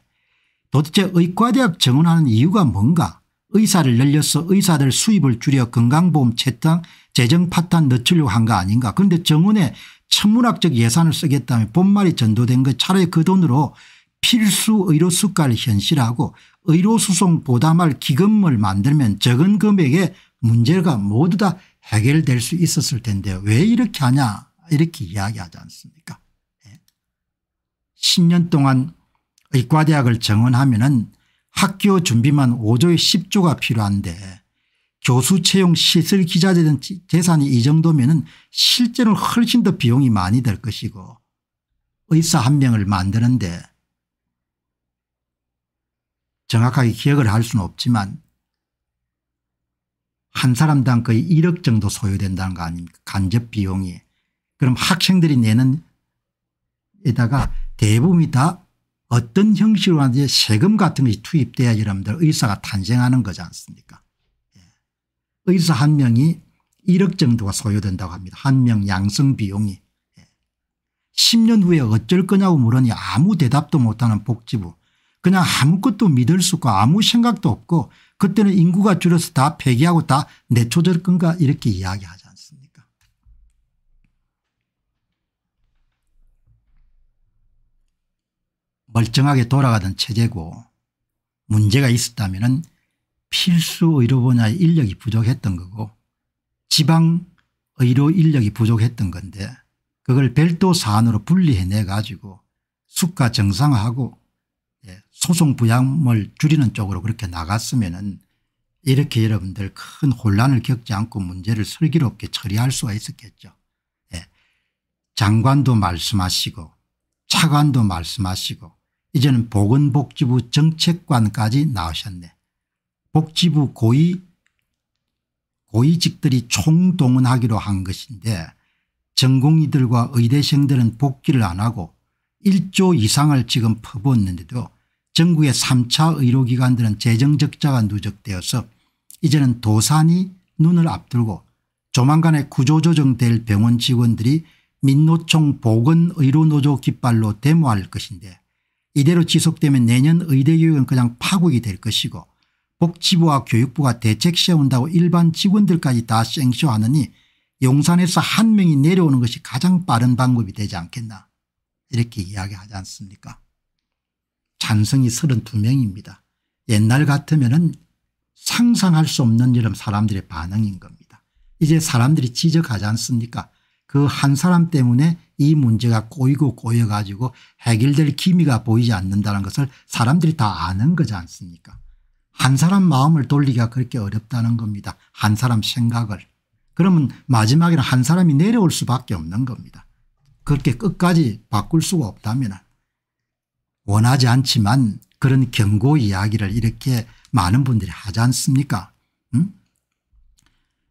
도대체 의과대학 정원하는 이유가 뭔가 의사를 늘려서 의사들 수입을 줄여 건강보험 채당 재정 파탄 넣치려고 한 거 아닌가 그런데 정원에 천문학적 예산을 쓰겠다며 본말이 전도된 것 차라리 그 돈으로 필수 의료수가를 현실하고 의료수송 보담할 기금을 만들면 적은 금액에 문제가 모두 다 해결될 수 있었을 텐데 왜 이렇게 하냐 이렇게 이야기하지 않습니까 10년 예. 동안 의과대학을 정원하면 은 학교 준비만 5조에 10조가 필요한데 교수 채용 시설 기자재 등 재산이 이 정도면 실제로 훨씬 더 비용이 많이 들 것이고 의사 한 명을 만드는데 정확하게 기억을 할 수는 없지만 한 사람당 거의 1억 정도 소요된다는 거 아닙니까 간접 비용이. 그럼 학생들이 내는 에다가 대부분이 다 어떤 형식으로 하는지 세금 같은 것이 투입돼야 여러분들 의사가 탄생하는 거지 않습니까 예. 의사 한 명이 1억 정도가 소요된다고 합니다. 한 명 양성 비용이. 10년 예. 후에 어쩔 거냐고 물으니 아무 대답도 못하는 복지부 그냥 아무것도 믿을 수 없고 아무 생각도 없고 그때는 인구가 줄어서 다 폐기하고 다 내쫓을 건가 이렇게 이야기하지 않습니까 멀쩡하게 돌아가던 체제고 문제가 있었다면 필수 의료 분야의 인력이 부족했던 거고 지방 의료 인력이 부족했던 건데 그걸 별도 사안으로 분리해내 가지고 수가 정상화하고 소송 부양을 줄이는 쪽으로 그렇게 나갔으면 이렇게 여러분들 큰 혼란을 겪지 않고 문제를 슬기롭게 처리할 수가 있었겠죠. 예. 장관도 말씀하시고 차관도 말씀하시고 이제는 보건복지부 정책관까지 나오셨네. 복지부 고위 고위직들이 총동원하기로 한 것인데 전공의들과 의대생들은 복귀를 안 하고 1조 이상을 지금 퍼부었는데도 정부의 3차 의료기관들은 재정적자가 누적되어서 이제는 도산이 눈을 앞두고 조만간에 구조조정될 병원 직원들이 민노총 보건의료노조 깃발로 데모할 것인데 이대로 지속되면 내년 의대교육은 그냥 파국이 될 것이고 복지부와 교육부가 대책 세운다고 일반 직원들까지 다 쌩쇼하느니 용산에서 한 명이 내려오는 것이 가장 빠른 방법이 되지 않겠나 이렇게 이야기하지 않습니까 찬성이 32명입니다. 옛날 같으면 상상할 수 없는 이런 사람들의 반응인 겁니다. 이제 사람들이 지적하지 않습니까 그 한 사람 때문에 이 문제가 꼬이고 꼬여 가지고 해결될 기미가 보이지 않는다는 것을 사람들이 다 아는 거지 않습니까 한 사람 마음을 돌리기가 그렇게 어렵다는 겁니다. 한 사람 생각을. 그러면 마지막에는 한 사람이 내려올 수밖에 없는 겁니다. 그렇게 끝까지 바꿀 수가 없다면 원하지 않지만 그런 경고 이야기를 이렇게 많은 분들이 하지 않습니까 응?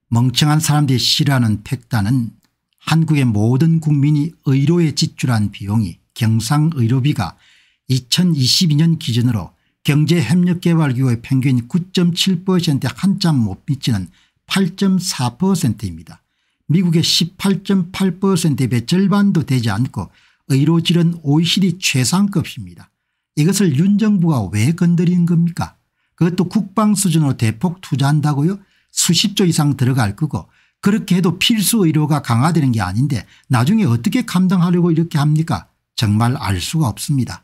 멍청한 사람들이 싫어하는 팩단은 한국의 모든 국민이 의료에 지출한 비용이 경상의료비가 2022년 기준으로 경제협력개발기구의 평균 9.7%에 한참 못 미치는 8.4%입니다. 미국의 18.8%의 절반도 되지 않고 의료질은 OECD 최상급입니다. 이것을 윤 정부가 왜건드리는 겁니까 그것도 국방 수준으로 대폭 투자한다고요 수십조 이상 들어갈 거고 그렇게 해도 필수 의료가 강화되는 게 아닌데 나중에 어떻게 감당하려고 이렇게 합니까 정말 알 수가 없습니다.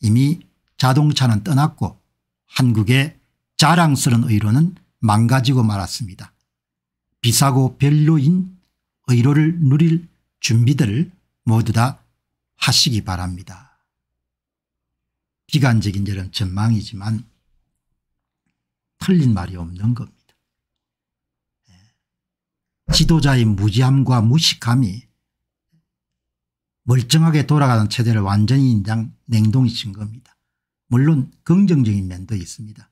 이미 자동차는 떠났고 한국의 자랑스러운 의료는 망가지고 말았습니다. 비싸고 별로인 의료를 누릴 준비들을 모두 다 하시기 바랍니다. 비관적인 이런 전망이지만 틀린 말이 없는 겁니다. 예. 지도자의 무지함과 무식함이 멀쩡하게 돌아가는 체제를 완전히 냉동시킨 겁니다. 물론 긍정적인 면도 있습니다.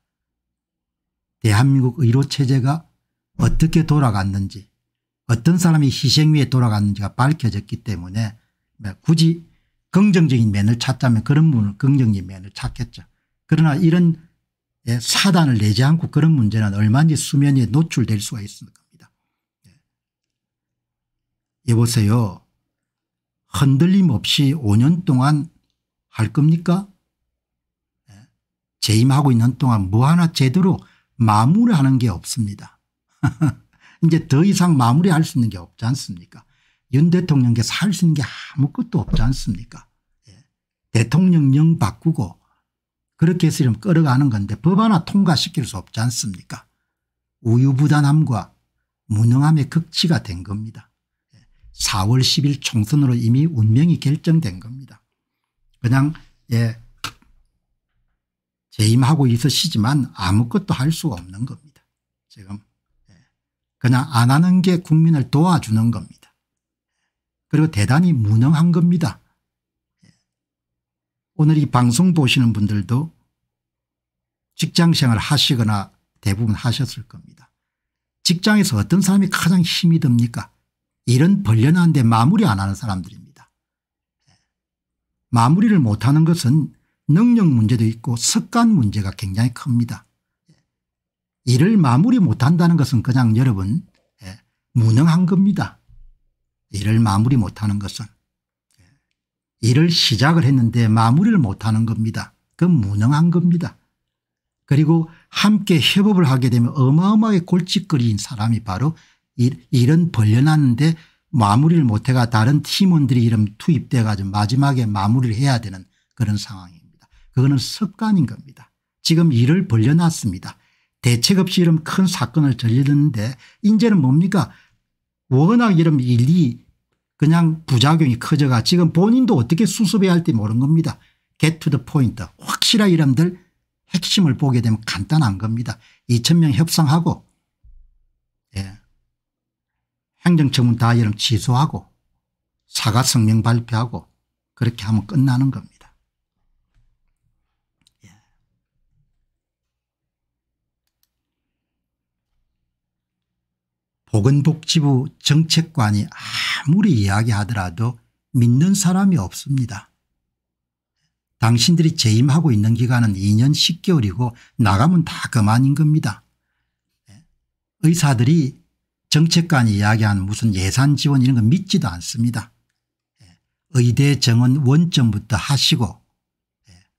대한민국 의료체제가 어떻게 돌아갔는지 어떤 사람이 희생 위에 돌아갔는지가 밝혀졌기 때문에 굳이 긍정적인 면을 찾자면 그런 부분을 긍정적인 면을 찾겠죠. 그러나 이런 예, 사단을 내지 않고 그런 문제는 얼마든지 수면에 노출될 수가 있습니다. 예. 여보세요. 흔들림 없이 5년 동안 할 겁니까? 예. 재임하고 있는 동안 뭐 하나 제대로 마무리하는 게 없습니다. 이제 더 이상 마무리할 수 있는 게 없지 않습니까? 윤 대통령께서 할 수 있는 게 아무것도 없지 않습니까 예. 대통령령 바꾸고 그렇게 해서 끌어가는 건데 법 하나 통과시킬 수 없지 않습니까 우유부단함과 무능함의 극치가 된 겁니다. 4월 예. 10일 총선으로 이미 운명이 결정된 겁니다. 그냥 예 재임하고 있으시지만 아무것도 할 수가 없는 겁니다.
지금 예.
그냥 안 하는 게 국민을 도와주는 겁니다. 그리고 대단히 무능한 겁니다. 오늘 이 방송 보시는 분들도 직장생활 하시거나 대부분 하셨을 겁니다. 직장에서 어떤 사람이 가장 힘이 듭니까 일은 벌려놨는데 마무리 안 하는 사람들입니다. 마무리를 못하는 것은 능력 문제도 있고 습관 문제가 굉장히 큽니다. 일을 마무리 못한다는 것은 그냥 여러분 예, 무능한 겁니다. 일을 마무리 못하는 것은 예, 일을 시작을 했는데 마무리를 못하는 겁니다. 그건 무능한 겁니다. 그리고 함께 협업을 하게 되면 어마어마하게 골칫거리인 사람이 바로 일, 일은 벌려놨는데 마무리를 못해가 다른 팀원들이 이름 투입돼 가지고 마지막에 마무리를 해야 되는 그런 상황입니다. 그거는 습관인 겁니다. 지금 일을 벌려놨습니다. 대책 없이 이런 큰 사건을 저지르는데 이제는 뭡니까 워낙 이런 일이 그냥 부작용이 커져가 지금 본인도 어떻게 수습해야 할지 모른 겁니다. get to the point 확실한 이름들 핵심을 보게 되면 간단한 겁니다. 2천명 협상하고 예. 행정청문 다이름 취소하고 사과 성명 발표하고 그렇게 하면 끝나는 겁니다. 보건복지부 정책관이 아무리 이야기하더라도 믿는 사람이 없습니다. 당신들이 재임하고 있는 기간은 2년 10개월이고 나가면 다 그만인 겁니다. 의사들이 정책관이 이야기한 무슨 예산 지원 이런 거 믿지도 않습니다. 의대 정원 원점부터 하시고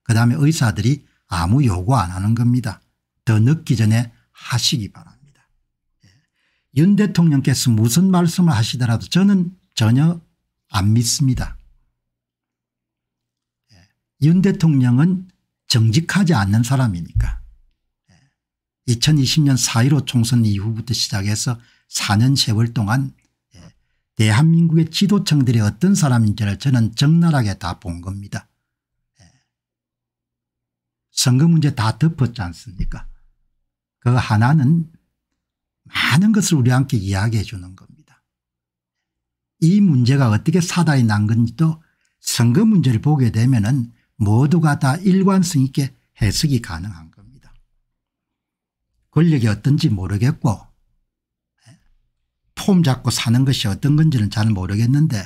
그다음에 의사들이 아무 요구 안 하는 겁니다. 더 늦기 전에 하시기 바랍니다. 윤 대통령께서 무슨 말씀을 하시더라도 저는 전혀 안 믿습니다. 예. 윤 대통령은 정직하지 않는 사람이니까 2020년 예. 4.15 총선 이후부터 시작해서 4년 세월 동안 예, 대한민국의 지도층들이 어떤 사람인지를 저는 적나라하게 다 본 겁니다. 선거 문제 다 덮었지 않습니까 그 하나는 많은 것을 우리와 함께 이야기해 주는 겁니다. 이 문제가 어떻게 사단이 난 건지도 선거 문제를 보게 되면 은 모두가 다 일관성 있게 해석이 가능한 겁니다. 권력이 어떤지 모르겠고 예? 폼 잡고 사는 것이 어떤 건지는 잘 모르겠는데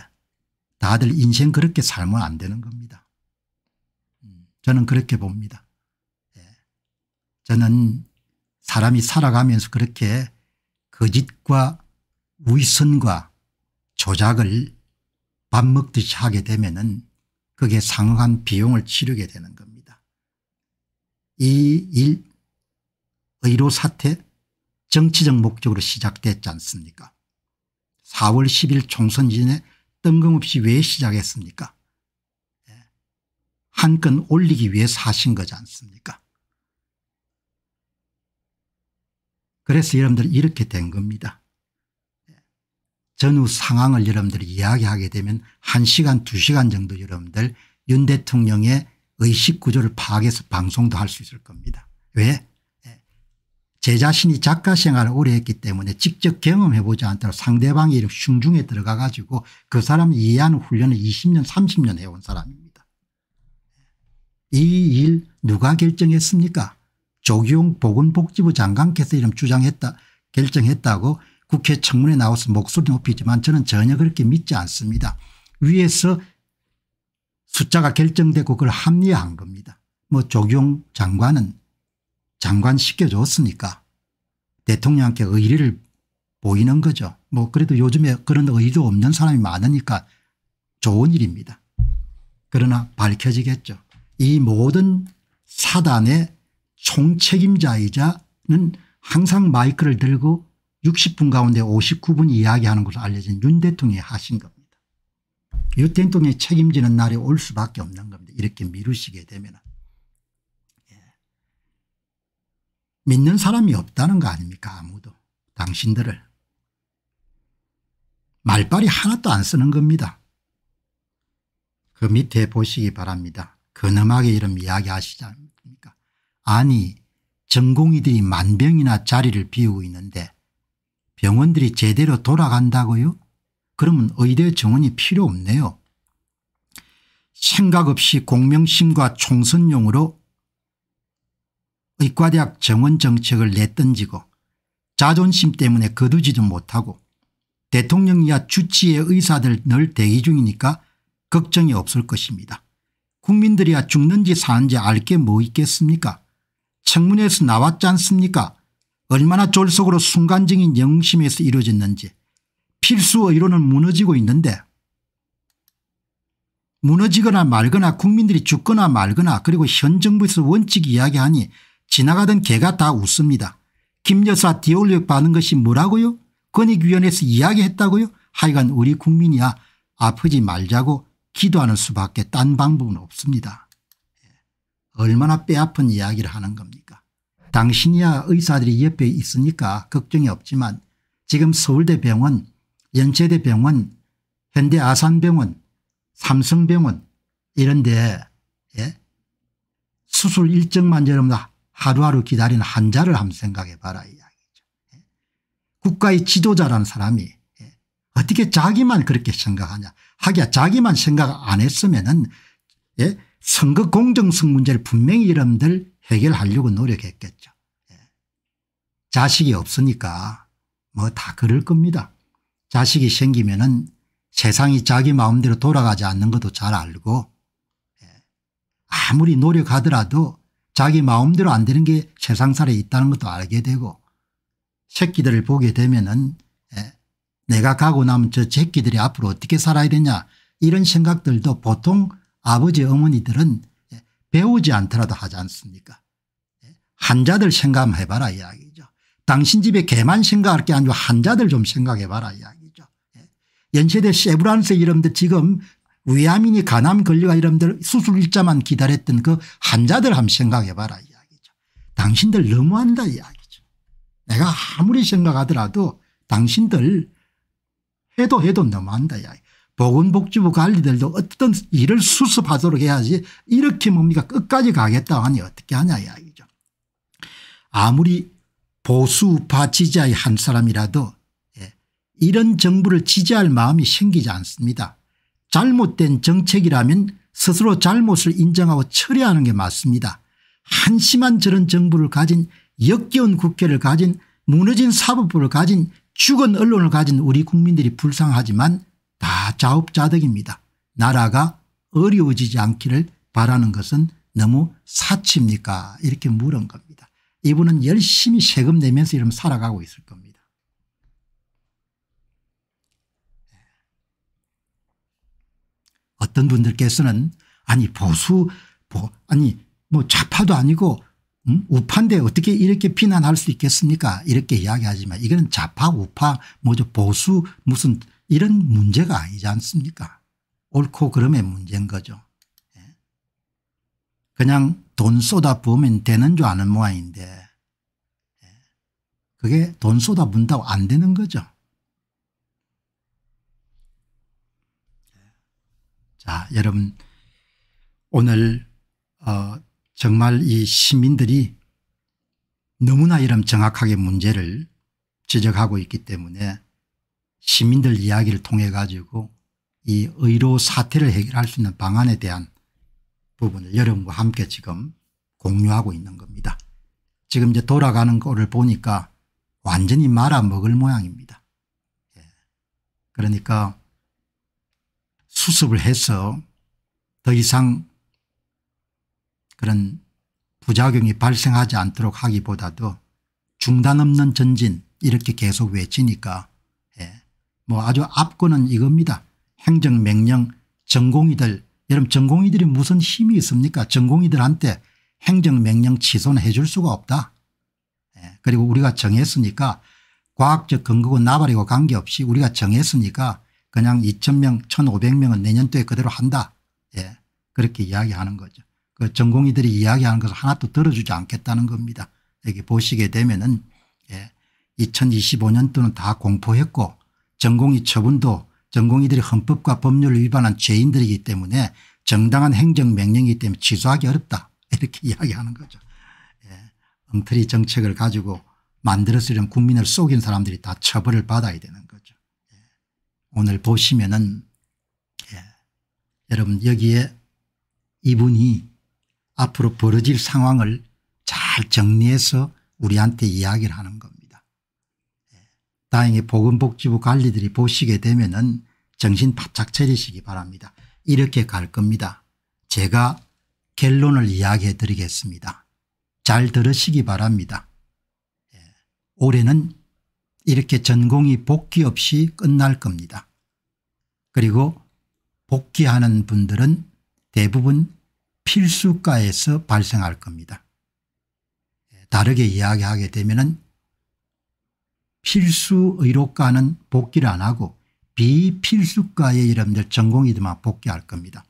다들 인생 그렇게 살면 안 되는 겁니다. 음, 저는 그렇게 봅니다. 예. 저는 사람이 살아가면서 그렇게 거짓과 위선과 조작을 밥 먹듯이 하게 되면은 그게 상한 응 비용을 치르게 되는 겁니다. 이 일 의료 사태 정치적 목적으로 시작됐지 않습니까 4월 10일 총선 전에 뜬금없이 왜 시작했습니까 예. 한건 올리기 위해서 하신 거지 않습니까 그래서 여러분들 이렇게 된 겁니다. 전후 상황을 여러분들이 이야기하게 되면 1시간 2시간 정도 여러분들 윤 대통령의 의식구조를 파악해서 방송도 할 수 있을 겁니다. 왜? 예. 제 자신이 작가 생활을 오래 했기 때문에 직접 경험해 보지 않더라도 상대방의 이름 흉중에 들어가 가지고 그 사람이 해하는 훈련을 20년 30년 해온 사람입니다. 이 일 누가 결정했습니까 조기용 보건복지부 장관께서 이름 주장했다 결정했다고 국회 청문회 나와서 목소리 높이지만 저는 전혀 그렇게 믿지 않습니다. 위에서 숫자가 결정되고 그걸 합리화한 겁니다. 뭐 조경 기 장관은 장관 시켜줬으니까 대통령께 의리를 보이는 거죠. 뭐 그래도 요즘에 그런 의도 없는 사람이 많으니까 좋은 일입니다. 그러나 밝혀지겠죠. 이 모든 사단의 총책임자이자는 항상 마이크를 들고 60분 가운데 59분 이야기하는 것으로 알려진 윤 대통령이 하신 겁니다. 윤 대통령이 책임지는 날이 올 수밖에 없는 겁니다. 이렇게 미루시게 되면 예. 믿는 사람이 없다는 거 아닙니까 아무도 당신들을 말빨이 하나도 안 쓰는 겁니다. 그 밑에 보시기 바랍니다. 근엄하게 이런 이야기하시지 않습니까 아니 전공의들이 만병이나 자리를 비우고 있는데 병원들이 제대로 돌아간다고요? 그러면 의대 정원이 필요 없네요. 생각 없이 공명심과 총선용으로 의과대학 정원 정책을 내던지고 자존심 때문에 거두지도 못하고 대통령이야 주치의 의사들 늘 대기 중이니까 걱정이 없을 것입니다. 국민들이야 죽는지 사는지 알 게 뭐 있겠습니까 청문회에서 나왔지 않습니까 얼마나 졸속으로 순간적인 영심에서 이루어졌는지 필수 의료는 무너지고 있는데 무너지거나 말거나 국민들이 죽거나 말거나 그리고 현 정부에서 원칙 이야기하니 지나가던 개가 다 웃습니다. 김 여사 디올력 받는 것이 뭐라고요? 권익위원회에서 이야기했다고요? 하여간 우리 국민이야 아프지 말자고 기도하는 수밖에 딴 방법은 없습니다. 얼마나 뼈아픈 이야기를 하는 겁니까 당신이야 의사들이 옆에 있으니까 걱정이 없지만 지금 서울대 병원 연세대 병원 현대아산병원 삼성병원 이런 데 예? 수술 일정만 여러분 하루하루 기다리는 환자를 한번 생각해 봐라 이야기죠. 예? 국가의 지도자라는 사람이 예? 어떻게 자기만 그렇게 생각하냐 하기야 자기만 생각 안 했으면 은 예? 선거 공정성 문제를 분명히 여러분들 해결하려고 노력했겠죠. 예. 자식이 없으니까 뭐 다 그럴 겁니다. 자식이 생기면 은 세상이 자기 마음대로 돌아가지 않는 것도 잘 알고 예. 아무리 노력하더라도 자기 마음대로 안 되는 게 세상살에 있다는 것도 알게 되고 새끼들을 보게 되면 은 예. 내가 가고 나면 저 새끼들이 앞으로 어떻게 살아야 되냐 이런 생각들도 보통 아버지 어머니들은 예, 배우지 않더라도 하지 않습니까 예, 한자들 생각 해봐라 이야기죠. 당신 집에 개만 생각할 게 아니고 한자들 좀 생각해봐라 이야기죠. 예, 연세대 세브란스 이름들 지금 위암이니 간암 걸려가 이름들 수술 일자만 기다렸던 그 환자들 한번 생각해봐라 이야기죠. 당신들 너무한다 이야기죠. 내가 아무리 생각하더라도 당신들 해도 해도 너무한다 이야기. 보건복지부 관리들도 어떤 일을 수습하도록 해야지 이렇게 뭡니까 끝까지 가겠다 하니 어떻게 하냐 이야기죠. 아무리 보수파 지지자의 한 사람이라도 예, 이런 정부를 지지할 마음이 생기지 않습니다. 잘못된 정책이라면 스스로 잘못을 인정하고 처리하는 게 맞습니다. 한심한 저런 정부를 가진 역겨운 국회를 가진 무너진 사법부를 가진 죽은 언론을 가진 우리 국민들이 불쌍하지만 다 자업자득입니다. 나라가 어려워지지 않기를 바라는 것은 너무 사치입니까 이렇게 물은 겁니다. 이분은 열심히 세금 내면서 이러면 살아가고 있을 겁니다. 어떤 분들께서는 아니 보수 보, 아니 뭐 좌파도 아니고 음? 우파인데 어떻게 이렇게 비난할 수 있겠습니까 이렇게 이야기하지만 이거는 좌파 우파 뭐죠 보수 무슨 이런 문제가 아니지 않습니까? 옳고 그름의 문제인 거죠. 예. 그냥 돈 쏟아 부으면 되는 줄 아는 모양인데 예. 그게 돈 쏟아 분다고 안 되는 거죠. 예. 자 여러분 오늘 어, 정말 이 시민들이 너무나 이런 정확하게 문제를 지적하고 있기 때문에 시민들 이야기를 통해 가지고 이 의료 사태를 해결할 수 있는 방안에 대한 부분을 여러분과 함께 지금 공유하고 있는 겁니다. 지금 이제 돌아가는 거를 보니까 완전히 말아먹을 모양입니다. 예. 그러니까 수습을 해서 더 이상 그런 부작용이 발생하지 않도록 하기보다도 중단 없는 전진 이렇게 계속 외치니까 뭐 아주 앞권은 이겁니다. 행정명령 전공의들 여러분 전공의들이 무슨 힘이 있습니까 전공의들한테 행정명령 취소는 해줄 수가 없다. 예, 그리고 우리가 정했으니까 과학적 근거고 나발이고 관계없이 우리가 정했으니까 그냥 2천명 1500명은 내년도에 그대로 한다. 예. 그렇게 이야기하는 거죠. 그 전공의들이 이야기하는 것을 하나도 들어주지 않겠다는 겁니다. 여기 보시게 되면 은 예. 2025년도는 다 공포했고 전공의 처분도 전공의들이 헌법과 법률을 위반한 죄인들이기 때문에 정당한 행정명령이기 때문에 취소하기 어렵다 이렇게 이야기하는 거죠. 예. 엉터리 정책을 가지고 만들었으려면 국민을 속인 사람들이 다 처벌을 받아야 되는 거죠. 예. 오늘 보시면은 예. 여러분 여기에 이분이 앞으로 벌어질 상황을 잘 정리해서 우리한테 이야기를 하는 겁니다. 다행히 보건복지부 관리들이 보시게 되면 은 정신 바짝 차리시기 바랍니다. 이렇게 갈 겁니다. 제가 결론을 이야기해 드리겠습니다. 잘 들으시기 바랍니다. 예. 올해는 이렇게 전공이 복귀 없이 끝날 겁니다. 그리고 복귀하는 분들은 대부분 필수과에서 발생할 겁니다. 예, 다르게 이야기하게 되면 필수 의료과는 복귀를 안 하고 비필수과의 여러분들 전공이더만 복귀할 겁니다.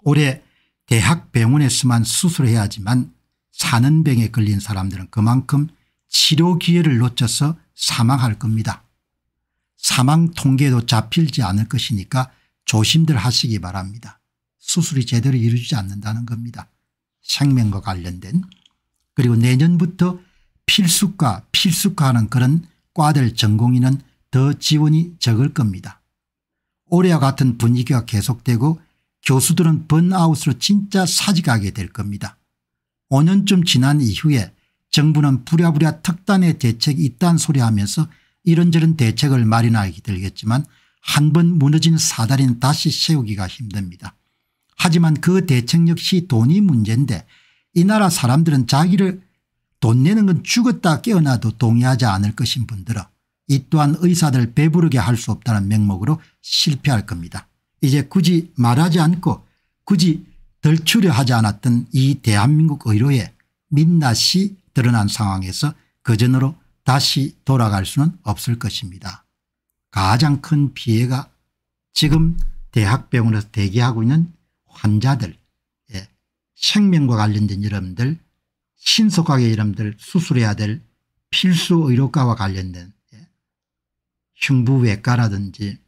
올해 대학 병원에서만 수술해야 지만 사는 병에 걸린 사람들은 그만큼 치료 기회를 놓쳐서 사망할 겁니다. 사망 통계도 잡힐지 않을 것이니까 조심들 하시기 바랍니다. 수술이 제대로 이루어지지 않는다는 겁니다. 생명과 관련된 그리고 내년부터 필수과 필수과하는 그런 과들 전공인은 더 지원이 적을 겁니다. 올해와 같은 분위기가 계속되고 교수들은 번아웃으로 진짜 사직하게 될 겁니다. 5년쯤 지난 이후에 정부는 부랴부랴 특단의 대책이 있다는 소리하면서 이런저런 대책을 마련하기 되겠지만한 번 무너진 사다리는 다시 세우기가 힘듭니다. 하지만 그 대책 역시 돈이 문제인데 이 나라 사람들은 자기를 돈 내는 건 죽었다 깨어나도 동의하지 않을 것인 분들은 이 또한 의사들 배부르게 할 수 없다는 명목으로 실패할 겁니다. 이제 굳이 말하지 않고 굳이 덜추려 하지 않았던 이 대한민국 의료에 민낯이 드러난 상황에서 그전으로 다시 돌아갈 수는 없을 것입니다. 가장 큰 피해가 지금 대학병원에서 대기하고 있는 환자들 예, 생명과 관련된 여러분들 신속하게 여러분들 수술해야 될 필수 의료과와 관련된 예, 흉부외과라든지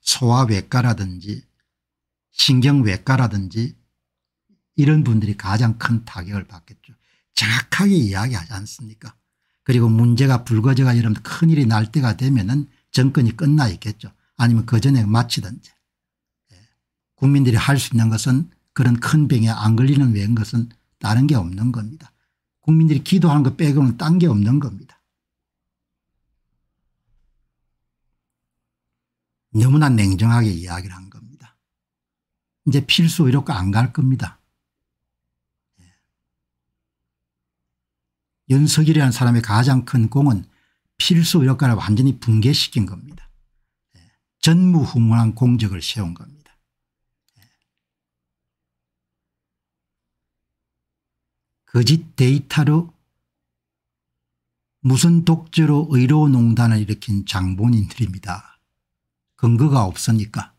소아외과라든지 신경외과라든지 이런 분들이 가장 큰 타격을 받겠죠. 정확하게 이야기하지 않습니까 그리고 문제가 불거져가 이런 큰일이 날 때가 되면 은 정권이 끝나 있겠죠. 아니면 그전에 마치든지. 예, 국민들이 할 수 있는 것은 그런 큰 병에 안 걸리는 외인 것은 다른 게 없는 겁니다. 국민들이 기도하는 것 빼고는 딴 게 없는 겁니다. 너무나 냉정하게 이야기를 한 겁니다. 이제 필수 의료과 안 갈 겁니다. 예. 연석일이라는 사람의 가장 큰 공은 필수 의료과를 완전히 붕괴시킨 겁니다. 예. 전무후무한 공적을 세운 겁니다. 거짓 데이터로 무슨 독재로 의료농단을 일으킨 장본인들입니다. 근거가 없으니까.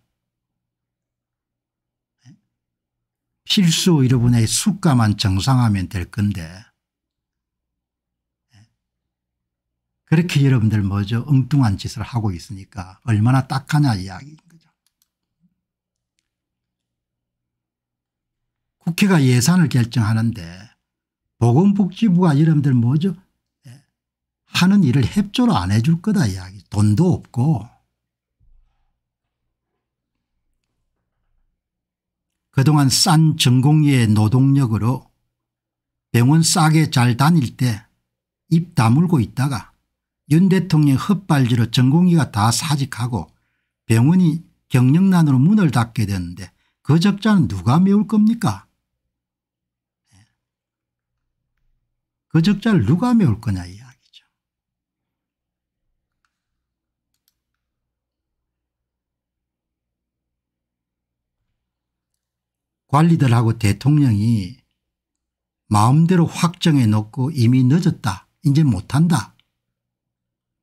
필수 의료분의 수가만 정상화하면 될 건데 그렇게 여러분들 뭐죠 엉뚱한 짓을 하고 있으니까 얼마나 딱하냐 이야기인 거죠. 국회가 예산을 결정하는데 보건복지부가 이러들 뭐죠 예. 하는 일을 협조를 안 해줄 거다 이야기 돈도 없고 그동안 싼 전공의의 노동력으로 병원 싸게 잘 다닐 때 입 다물고 있다가 윤 대통령 헛발질로 전공의가 다 사직하고 병원이 경영난으로 문을 닫게 되는데 그 적자는 누가 메울 겁니까 그 적자를 누가 메울 거냐 이야기죠. 관리들하고 대통령이 마음대로 확정해 놓고 이미 늦었다. 이제 못한다.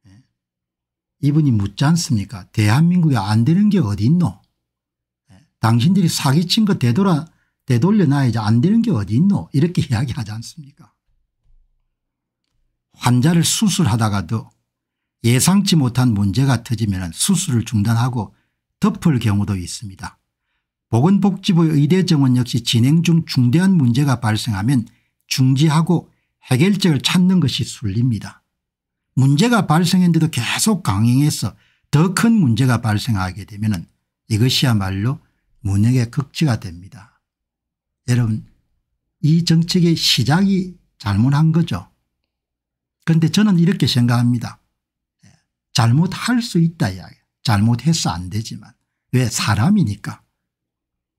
예. 이분이 묻지 않습니까 대한민국에 안 되는 게 어디 있노 예. 당신들이 사기친 거 되돌아, 되돌려놔야지 안 되는 게 어디 있노 이렇게 이야기하지 않습니까 환자를 수술하다가도 예상치 못한 문제가 터지면 수술을 중단하고 덮을 경우도 있습니다. 보건복지부 의대 정원 역시 진행 중 중대한 문제가 발생하면 중지하고 해결책을 찾는 것이 순리입니다. 문제가 발생했는데도 계속 강행해서 더 큰 문제가 발생하게 되면 이것이야말로 문역의 극치가 됩니다. 여러분 이 정책의 시작이 잘못한 거죠. 그런데 저는 이렇게 생각합니다. 잘못할 수 있다 이야기. 잘못해서 안 되지만 왜 사람이니까.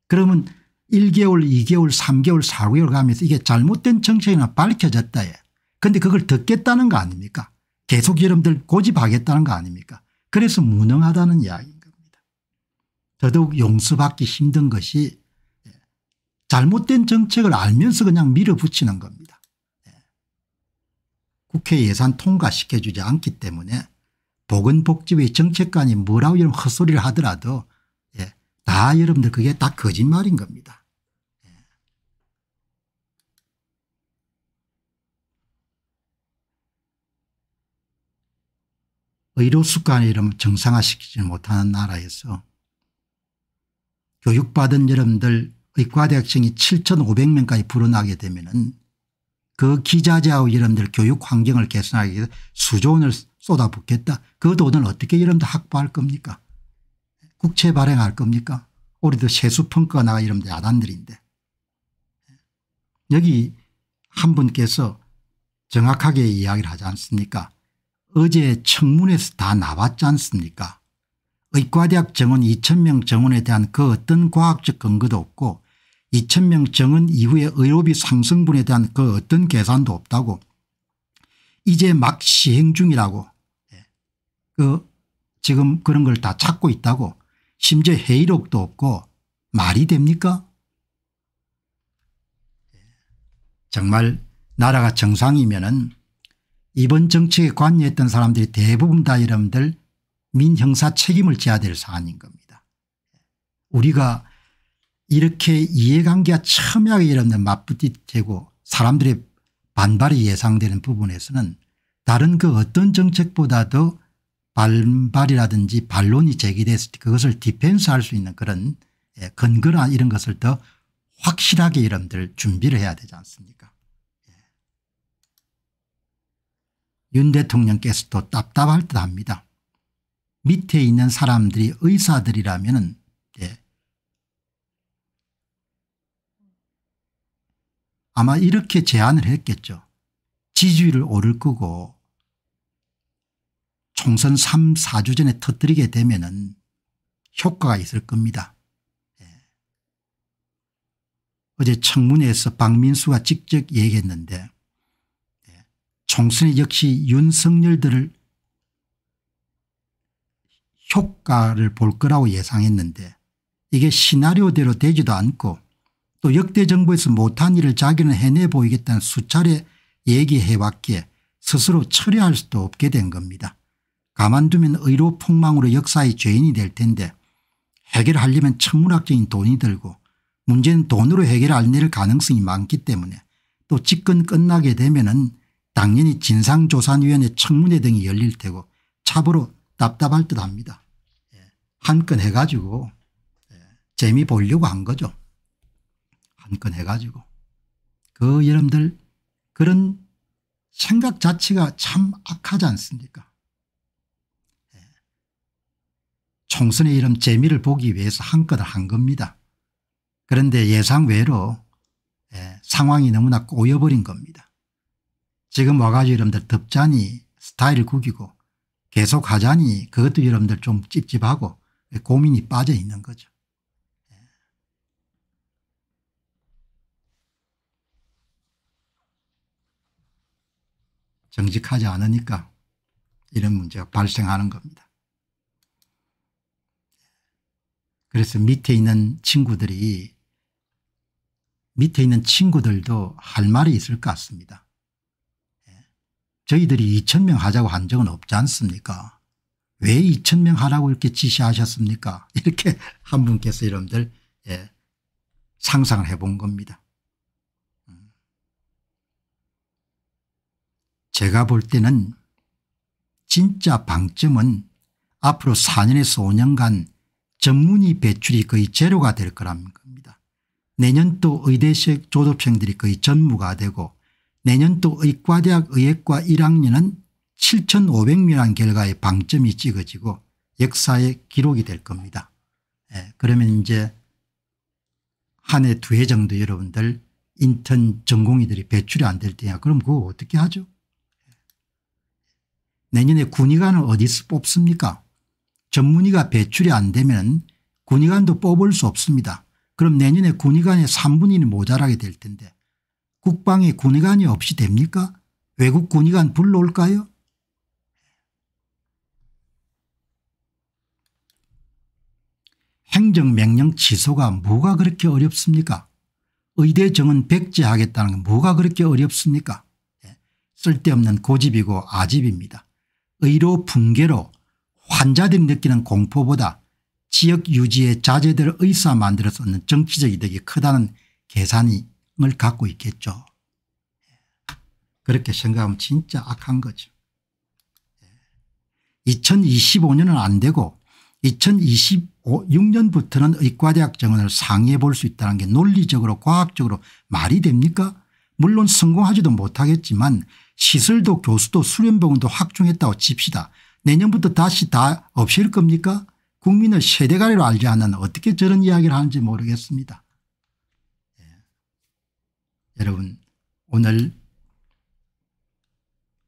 그러면 1개월 2개월 3개월 4개월 가면서 이게 잘못된 정책이나 밝혀졌다 예. 근데 그걸 듣겠다는 거 아닙니까 계속 여러분들 고집하겠다는 거 아닙니까 그래서 무능하다는 이야기인 겁니다. 더더욱 용서받기 힘든 것이 예, 잘못된 정책을 알면서 그냥 밀어붙이는 겁니다. 국회 예산 통과시켜주지 않기 때문에 보건복지부의 정책관이 뭐라고 이런 헛소리를 하더라도 예, 다 여러분들 그게 다 거짓말인 겁니다. 예. 의료수관을 이름 정상화시키지 못하는 나라에서 교육받은 여러분들 의과대학생이 7,500명까지 불어나게 되면 은그 기자재하고 여러분들 교육 환경을 개선하기 위해서 수조원을 쏟아붓겠다. 그 돈을 어떻게 여러분들 확보할 겁니까 국채 발행할 겁니까 우리도 세수평가 나가 이름들 야단들인데 여기 한 분께서 정확하게 이야기를 하지 않습니까 어제 청문회에서 다 나왔지 않습니까 의과대학 정원 2천명 정원에 대한 그 어떤 과학적 근거도 없고 2000명정은 이후에 의료비 상승분에 대한 그 어떤 계산도 없다고 이제 막 시행 중이라고 예. 그 지금 그런 걸 다 찾고 있다고 심지어 회의록도 없고 말이 됩니까 예. 정말 나라가 정상이면 은 이번 정책에 관여했던 사람들이 대부분 다 여러분들 민형사 책임을 져야 될 사안인 겁니다. 우리가 이렇게 이해관계가 첨예하게 일어난 맞부딪히고 사람들의 반발이 예상되는 부분에서는 다른 그 어떤 정책보다도 반발이라든지 반론이 제기됐을 때 그것을 디펜스할 수 있는 그런 예, 근거나 이런 것을 더 확실하게 여러분들 준비를 해야 되지 않습니까 예. 윤 대통령께서도 답답할 듯 합니다. 밑에 있는 사람들이 의사들이라면 아마 이렇게 제안을 했겠죠. 지지율을 오를 거고 총선 3, 4주 전에 터뜨리게 되면 은 효과가 있을 겁니다. 예. 어제 청문회에서 박민수가 직접 얘기했는데 예. 총선에 역시 윤석열들을 효과를 볼 거라고 예상했는데 이게 시나리오대로 되지도 않고 또 역대 정부에서 못한 일을 자기는 해내 보이겠다는 수차례 얘기해왔기에 스스로 철회할 수도 없게 된 겁니다. 가만두면 의료 폭망으로 역사의 죄인이 될 텐데 해결하려면 천문학적인 돈이 들고 문제는 돈으로 해결할 일 가능성이 많기 때문에 또 집권 끝나게 되면 은 당연히 진상조사위원회 청문회 등이 열릴 테고 차보로 답답할 듯합니다. 예, 한건 해가지고 예, 재미 보려고 한 거죠. 한건해가지고그 여러분들 그런 생각 자체가 참 악하지 않습니까 예. 총선의 이름 재미를 보기 위해서 한껏 한 겁니다. 그런데 예상 외로 예, 상황이 너무나 꼬여버린 겁니다. 지금 와가지고 여러분들 덥자니 스타일을 구기고 계속 하자니 그것도 여러분들 좀 찝찝하고 고민이 빠져 있는 거죠. 정직하지 않으니까 이런 문제가 발생하는 겁니다. 그래서 밑에 있는 친구들이 밑에 있는 친구들도 할 말이 있을 것 같습니다. 예. 저희들이 2천명 하자고 한 적은 없지 않습니까 왜 2천명 하라고 이렇게 지시하셨습니까 이렇게 한 분께서 여러분들 예, 상상을 해본 겁니다. 제가 볼 때는 진짜 방점은 앞으로 4년에서 5년간 전문의 배출이 거의 제로가 될 거라는 겁니다. 내년도 의대식 조업생들이 거의 전무가 되고 내년도 의과대학 의학과 1학년은 7,500명이라는 결과의 방점이 찍어지고 역사의 기록이 될 겁니다. 예, 그러면 이제 한 해 두 해 정도 여러분들 인턴 전공의들이 배출이 안 될 때야 그럼 그거 어떻게 하죠 내년에 군의관을 어디서 뽑습니까 전문의가 배출이 안 되면 군의관도 뽑을 수 없습니다. 그럼 내년에 군의관의 3분의 1이 모자라게 될 텐데 국방에 군의관이 없이 됩니까 외국 군의관 불러올까요 행정명령 취소가 뭐가 그렇게 어렵습니까 의대 정은 백제하겠다는게 뭐가 그렇게 어렵습니까 예, 쓸데없는 고집이고 아집입니다. 의료 붕괴로 환자들이 느끼는 공포보다 지역 유지의 자제들을 의사 만들어서 얻는 정치적 이득이 크다는 계산을 갖고 있겠죠. 그렇게 생각하면 진짜 악한 거죠. 2025년은 안 되고 2026년부터는 의과대학 정원을 상의해 볼 수 있다는 게 논리적으로 과학적으로 말이 됩니까 물론 성공하지도 못하겠지만 시설도 교수도 수련병원도 확충했다고 칩시다. 내년부터 다시 다 없앨 겁니까? 국민을 세대가리로 알지 않는 어떻게 저런 이야기를 하는지 모르겠습니다. 예. 여러분 오늘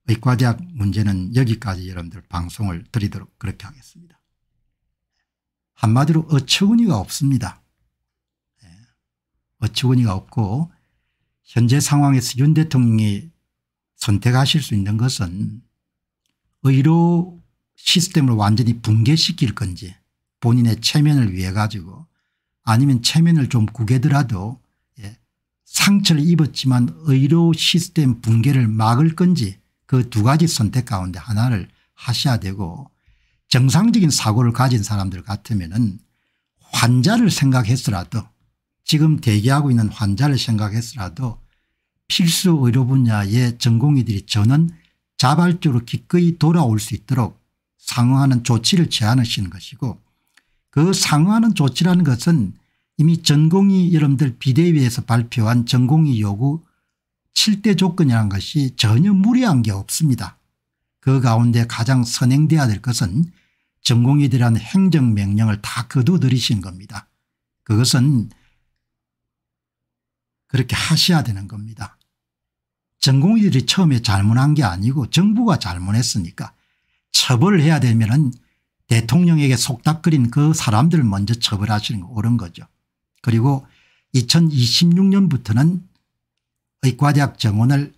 의과대학 문제는 여기까지 여러분들 방송을 드리도록 그렇게 하겠습니다. 한마디로 어처구니가 없습니다. 예. 어처구니가 없고 현재 상황에서 윤 대통령이 선택하실 수 있는 것은 의료 시스템을 완전히 붕괴시킬 건지 본인의 체면을 위해 가지고 아니면 체면을 좀 구개더라도 예, 상처를 입었지만 의료 시스템 붕괴를 막을 건지 그 두 가지 선택 가운데 하나를 하셔야 되고 정상적인 사고를 가진 사람들 같으면 은 환자를 생각했으라도 지금 대기하고 있는 환자를 생각했으라도 필수 의료 분야의 전공의들이 저는 자발적으로 기꺼이 돌아올 수 있도록 상응하는 조치를 제안하시는 것이고 그 상응하는 조치라는 것은 이미 전공의 여러분들 비대위에서 발표한 전공의 요구 7대 조건이라는 것이 전혀 무리한 게 없습니다. 그 가운데 가장 선행돼야 될 것은 전공의들이라는 행정명령을 다 거두들이신 겁니다. 그것은 그렇게 하셔야 되는 겁니다. 전공의들이 처음에 잘못한 게 아니고 정부가 잘못했으니까 처벌을 해야 되면 대통령에게 속닥거린 그 사람들 먼저 처벌하시는 거 옳은 거죠. 그리고 2026년부터는 의과대학 정원을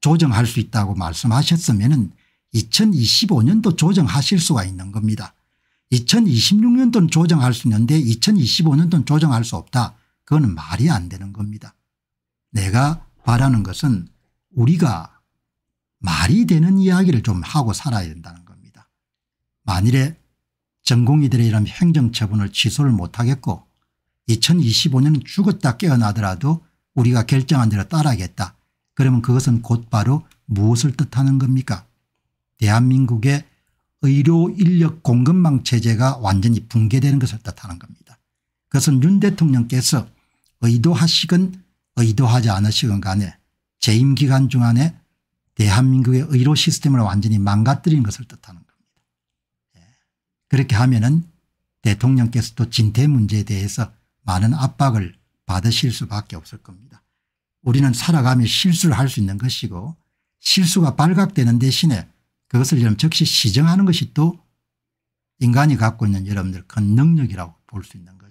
조정할 수 있다고 말씀하셨으면 은 2025년도 조정하실 수가 있는 겁니다. 2026년도는 조정할 수 있는데 2025년도는 조정할 수 없다. 그거 말이 안 되는 겁니다. 내가 바라는 것은 우리가 말이 되는 이야기를 좀 하고 살아야 된다는 겁니다. 만일에 전공의들의 이런 행정처분을 취소를 못하겠고 2025년 죽었다 깨어나더라도 우리가 결정한 대로 따라하겠다. 그러면 그것은 곧바로 무엇을 뜻하는 겁니까 대한민국의 의료 인력 공급망 체제가 완전히 붕괴되는 것을 뜻하는 겁니다. 그것은 윤 대통령께서 의도하시건 의도하지 않으시건 간에 재임 기간 중안에 대한민국의 의료 시스템을 완전히 망가뜨린 것을 뜻하는 겁니다. 예. 그렇게 하면 은 대통령께서도 진퇴 문제에 대해서 많은 압박을 받으실 수밖에 없을 겁니다. 우리는 살아가며 실수를 할 수 있는 것이고 실수가 발각되는 대신에 그것을 여러분 즉시 시정하는 것이 또 인간이 갖고 있는 여러분들 큰 능력이라고 볼 수 있는 것